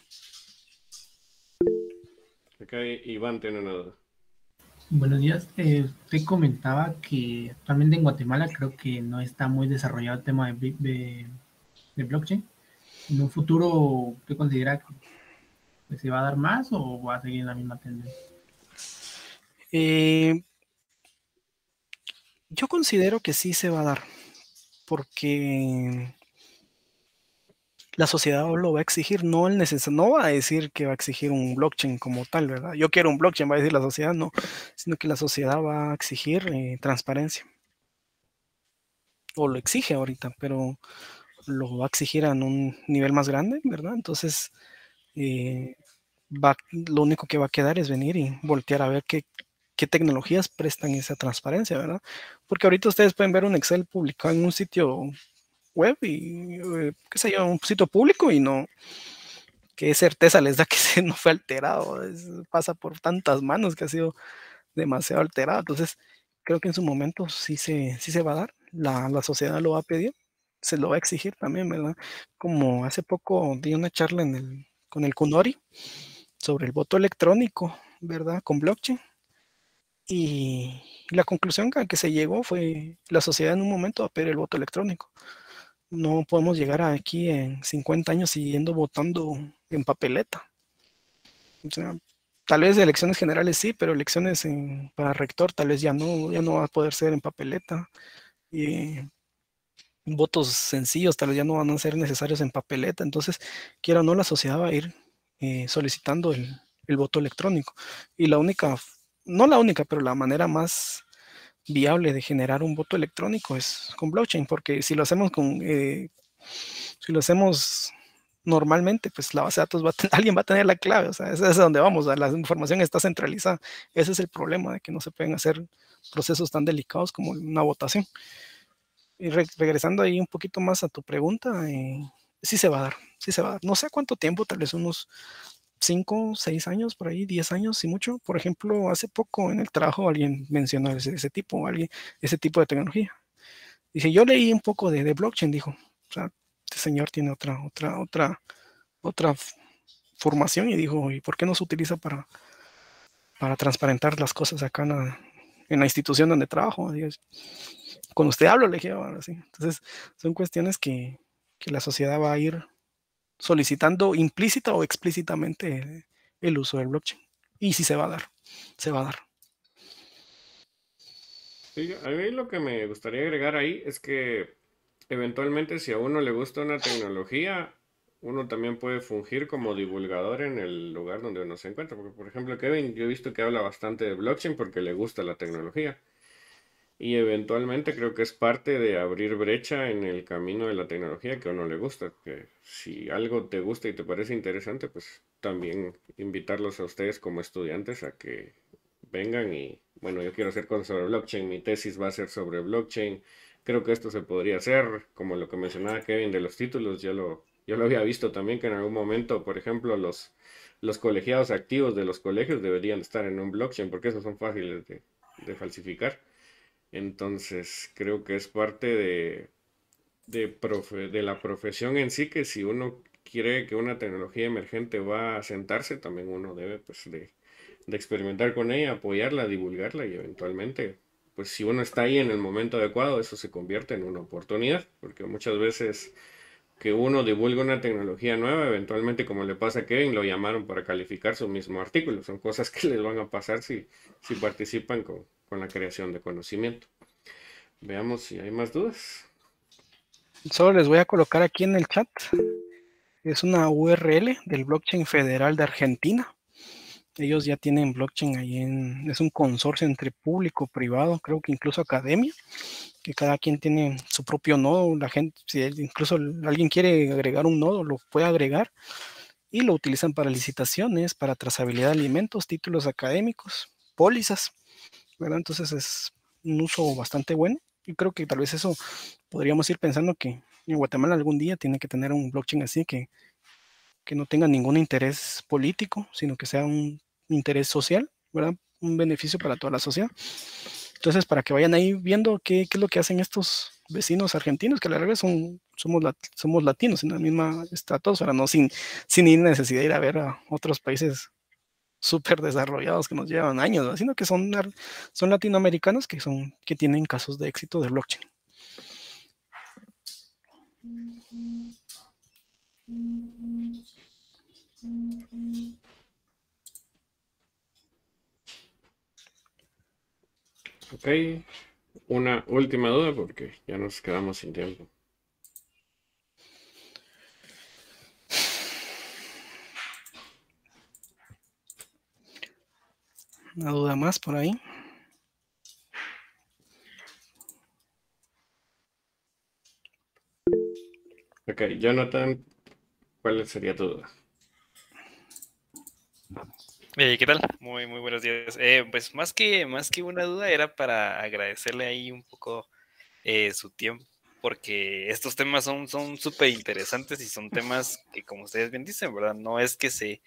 Acá Iván tiene una duda. Buenos días. Eh, usted comentaba que actualmente en Guatemala creo que no está muy desarrollado el tema de, de blockchain en un futuro, ¿qué considera que se va a dar más o va a seguir en la misma tendencia? Eh, yo considero que sí se va a dar, porque la sociedad lo va a exigir, no, el no va a decir que va a exigir un blockchain como tal, ¿verdad? Yo quiero un blockchain, va a decir la sociedad, no, sino que la sociedad va a exigir eh, transparencia. O lo exige ahorita, pero lo va a exigir en un nivel más grande, ¿verdad? Entonces, eh, lo único que va a quedar es venir y voltear a ver qué, tecnologías prestan esa transparencia, ¿verdad? Porque ahorita ustedes pueden ver un Excel publicado en un sitio web y, eh, qué sé yo, un sitio público y no, qué certeza les da que *laughs* se no fue alterado, pasa por tantas manos que ha sido demasiado alterado. Entonces, creo que en su momento sí se, sí se va a dar, la sociedad lo va a pedir se lo va a exigir también, ¿verdad? Como hace poco di una charla en el, con el Kunori sobre el voto electrónico, ¿verdad? Con blockchain. Y la conclusión a que se llegó fue la sociedad en un momento va a pedir el voto electrónico. No podemos llegar aquí en 50 años siguiendo votando en papeleta. O sea, tal vez elecciones generales sí, pero elecciones para rector tal vez ya no, ya no va a poder ser en papeleta. Y votos sencillos, tal vez ya no van a ser necesarios en papeleta, entonces, quiero o no, la sociedad va a ir eh, solicitando el, voto electrónico. Y la única, no la única, pero la manera más viable de generar un voto electrónico es con blockchain, porque si lo hacemos con, eh, si lo hacemos normalmente, pues la base de datos *laughs* alguien va a tener la clave, o sea, ese es donde vamos, la información está centralizada. Ese es el problema de que no se pueden hacer procesos tan delicados como una votación y regresando ahí un poquito más a tu pregunta, eh, sí se va a dar, sí se va a dar. No sé cuánto tiempo, tal vez unos 5, 6 años, por ahí, 10 años, y mucho. Por ejemplo, hace poco en el trabajo alguien mencionó ese, tipo, alguien, ese tipo de tecnología. Dice, yo leí un poco de, blockchain, dijo. este señor tiene otra, otra, otra, otra formación y dijo, ¿y por qué no se utiliza para, para transparentar las cosas acá en la, en la institución donde trabajo. Con usted hablo, le dije, Entonces, son cuestiones que, la sociedad va a ir solicitando implícita o explícitamente el uso del blockchain. Y si se va a dar, se va a dar. a mí lo que me gustaría agregar ahí es que eventualmente si a uno le gusta una tecnología, uno también puede fungir como divulgador en el lugar donde uno se encuentra. Porque, por ejemplo, Kevin, yo he visto que habla bastante de blockchain porque le gusta la tecnología. Y eventualmente creo que es parte de abrir brecha en el camino de la tecnología que a uno le gusta. Que si algo te gusta y te parece interesante, pues también invitarlos a ustedes como estudiantes a que vengan y, bueno, yo quiero hacer cosas sobre blockchain, mi tesis va a ser sobre blockchain. Creo que esto se podría hacer, como lo que mencionaba Kevin de los títulos, ya lo yo lo había visto también que en algún momento, por ejemplo, los, los colegiados activos de los colegios deberían estar en un blockchain porque esos son fáciles de, falsificar. Entonces, creo que es parte de, de la profesión en sí que si uno quiere que una tecnología emergente va a sentarse, también uno debe pues, experimentar con ella, apoyarla, divulgarla y eventualmente, pues si uno está ahí en el momento adecuado, eso se convierte en una oportunidad, porque muchas veces que uno divulga una tecnología nueva, eventualmente como le pasa a Kevin, lo llamaron para calificar su mismo artículo. Son cosas que *laughs* les van a pasar si, si participan con, con la creación de conocimiento. Veamos si hay más dudas. Solo les voy a colocar aquí en el chat. Es una URL del blockchain federal de Argentina. Ellos ya tienen blockchain ahí en, es un consorcio entre público, privado, creo que incluso academia, que cada quien tiene su propio nodo, la gente, si incluso alguien quiere agregar un nodo, lo puede agregar y lo utilizan para licitaciones, para trazabilidad de alimentos, títulos académicos, pólizas, ¿verdad? Entonces es un uso bastante bueno y creo que tal vez eso podríamos ir pensando que en Guatemala algún día tiene que tener un blockchain así que, que no tenga ningún interés político, sino que sea un interés social, ¿verdad? Un beneficio para toda la sociedad. Entonces, para que vayan ahí viendo qué, es lo que hacen estos vecinos argentinos, que a la vez son, somos, latinos en la misma estratosfera, ¿no? Sin, sin necesidad de ir a ver a otros países súper desarrollados que nos llevan años, sino que son, son latinoamericanos que, son, que tienen casos de éxito de blockchain. Ok, una última duda porque ya nos quedamos sin tiempo. Una duda más por ahí. Ok, Jonathan, ¿cuál sería tu duda? Eh, ¿Qué tal? Muy, muy buenos días. Eh, pues más que, más que una duda era para agradecerle ahí un poco eh, su tiempo, porque estos temas son súper interesantes y son temas que, como ustedes bien dicen, ¿verdad? No es que se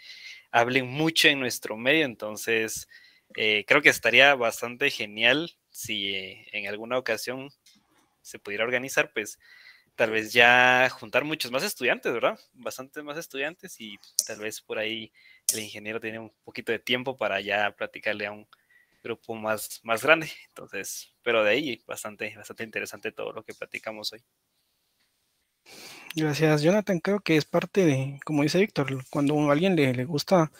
hablen mucho en nuestro medio, entonces creo que estaría bastante genial si en alguna ocasión se pudiera organizar, pues tal vez ya juntar muchos más estudiantes, ¿verdad? Bastantes más estudiantes y tal vez por ahí el ingeniero tiene un poquito de tiempo para ya practicarle a un grupo más, más grande. Entonces, pero de ahí bastante, bastante interesante todo lo que platicamos hoy. Gracias, Jonathan. Creo que es parte de, como dice Víctor, cuando a alguien le, gusta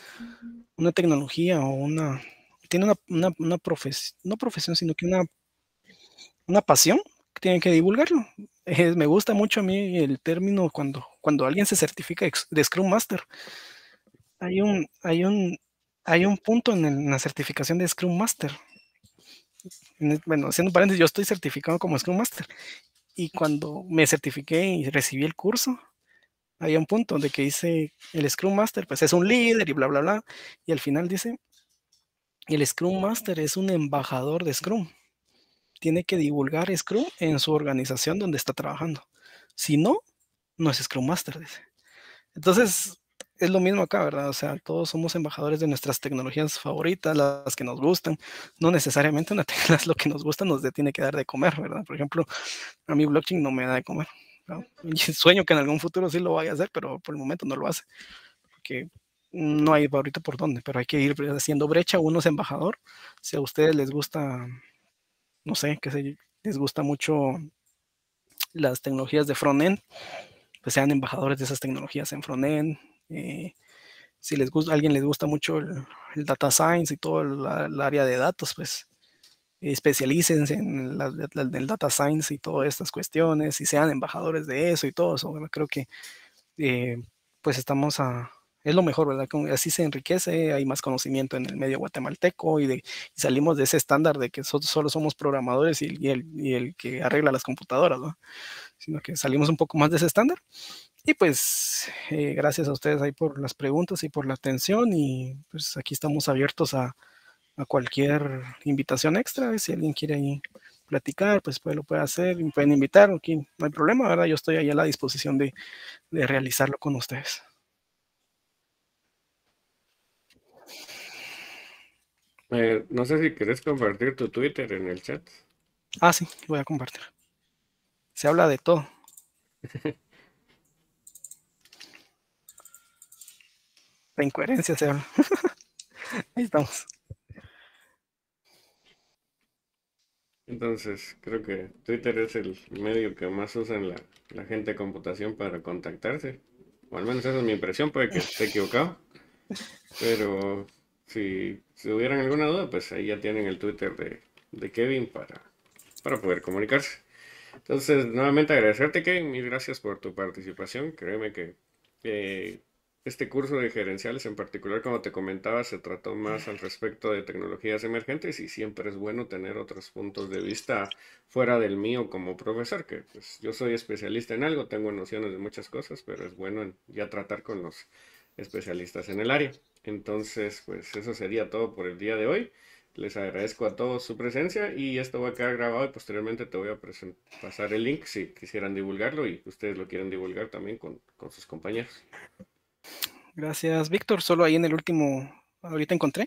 una tecnología o una, tiene una, una, no profesión, sino que una, una pasión, tienen que divulgarlo. me gusta mucho a mí el término cuando, cuando alguien se certifica de Scrum Master hay un, hay un, hay un punto en, la certificación de Scrum Master. bueno, haciendo paréntesis, yo estoy certificado como Scrum Master. Y cuando me certifiqué y recibí el curso, había un punto donde que dice el Scrum Master, pues es un líder y bla, bla, bla. Y al final dice, el Scrum Master es un embajador de Scrum. Tiene que divulgar Scrum en su organización donde está trabajando. Si no, no es Scrum Master, dice. Entonces, es lo mismo acá, ¿verdad? O sea, todos somos embajadores de nuestras tecnologías favoritas, las que nos gustan. No necesariamente una *laughs* tecla lo que nos gusta, nos tiene que dar de comer, ¿verdad? Por ejemplo, a mí blockchain no me da de comer. *laughs* sueño que en algún futuro sí lo vaya a hacer, pero por el momento no lo hace. Porque no hay favorito por dónde, pero hay que ir haciendo brecha. Uno es embajador. Si a ustedes les gusta, no sé, que les gusta mucho las tecnologías de front-end, pues sean embajadores de esas tecnologías en front-end, eh, si les gusta, a alguien les gusta mucho el, data science y todo el, área de datos, pues especialícense en, la, el data science y todas estas cuestiones y sean embajadores de eso y todo eso. creo que eh, pues estamos a, es lo mejor, ¿verdad? Así se enriquece, hay más conocimiento en el medio guatemalteco y, salimos de ese estándar de que nosotros solo somos programadores y, el, que arregla las computadoras, ¿no? Sino que salimos un poco más de ese estándar. Y pues eh, gracias a ustedes ahí por las preguntas y por la atención y pues aquí estamos abiertos a, cualquier invitación extra, si alguien quiere ahí platicar, pues, pues lo puede hacer, pueden invitar, aquí no hay problema, ¿verdad? Yo estoy ahí a la disposición de, de realizarlo con ustedes. no sé si querés compartir tu Twitter en el chat. Ah, sí, voy a compartir. Se habla de todo. *laughs* La incoherencia se habla. *laughs* Ahí estamos. Entonces, creo que Twitter es el medio que más usan la, gente de computación para contactarse. O al menos esa es mi impresión, puede que esté equivocado. *laughs* Pero si, hubieran tuvieran alguna duda, pues ahí ya tienen el Twitter de, Kevin para, para poder comunicarse. Entonces, nuevamente agradecerte, Kevin. Mil gracias por tu participación. Créeme que este curso de gerenciales, en particular, como te comentaba, se trató más al respecto de tecnologías emergentes y siempre es bueno tener otros puntos de vista fuera del mío como profesor, que pues, yo soy especialista en algo, tengo nociones de muchas cosas, pero es bueno ya tratar con los especialistas en el área. Entonces, pues eso sería todo por el día de hoy. Les agradezco a todos su presencia y esto va a quedar grabado y posteriormente te voy a pasar el link si quisieran divulgarlo y ustedes lo quieren divulgar también con, sus compañeros. Gracias, Víctor. Solo ahí en el último, ahorita encontré,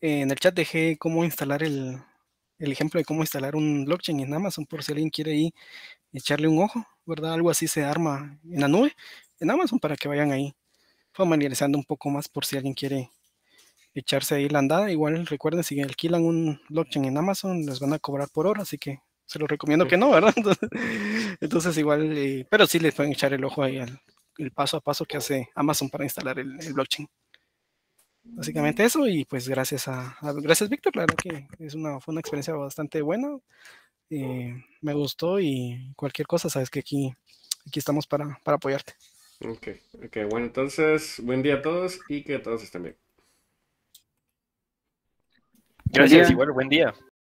eh, en el chat dejé cómo instalar el, el ejemplo de cómo instalar un blockchain en Amazon por si alguien quiere ahí echarle un ojo, ¿verdad? Algo así se arma en la nube, en Amazon, para que vayan ahí familiarizando un poco más por si alguien quiere echarse ahí la andada. Igual recuerden, si alquilan un blockchain en Amazon, les van a cobrar por hora, así que se los recomiendo que no, ¿verdad? *laughs* Entonces, igual, eh, pero sí les pueden echar el ojo ahí al el paso a paso que hace Amazon para instalar el, blockchain. Básicamente mm. eso, y pues gracias a, gracias Víctor, la que es una, fue una experiencia bastante buena. Eh, me gustó y cualquier cosa, sabes que aquí, aquí estamos para apoyarte. Ok, ok, bueno, entonces, buen día a todos y que todos estén bien. Gracias, y bueno, buen día.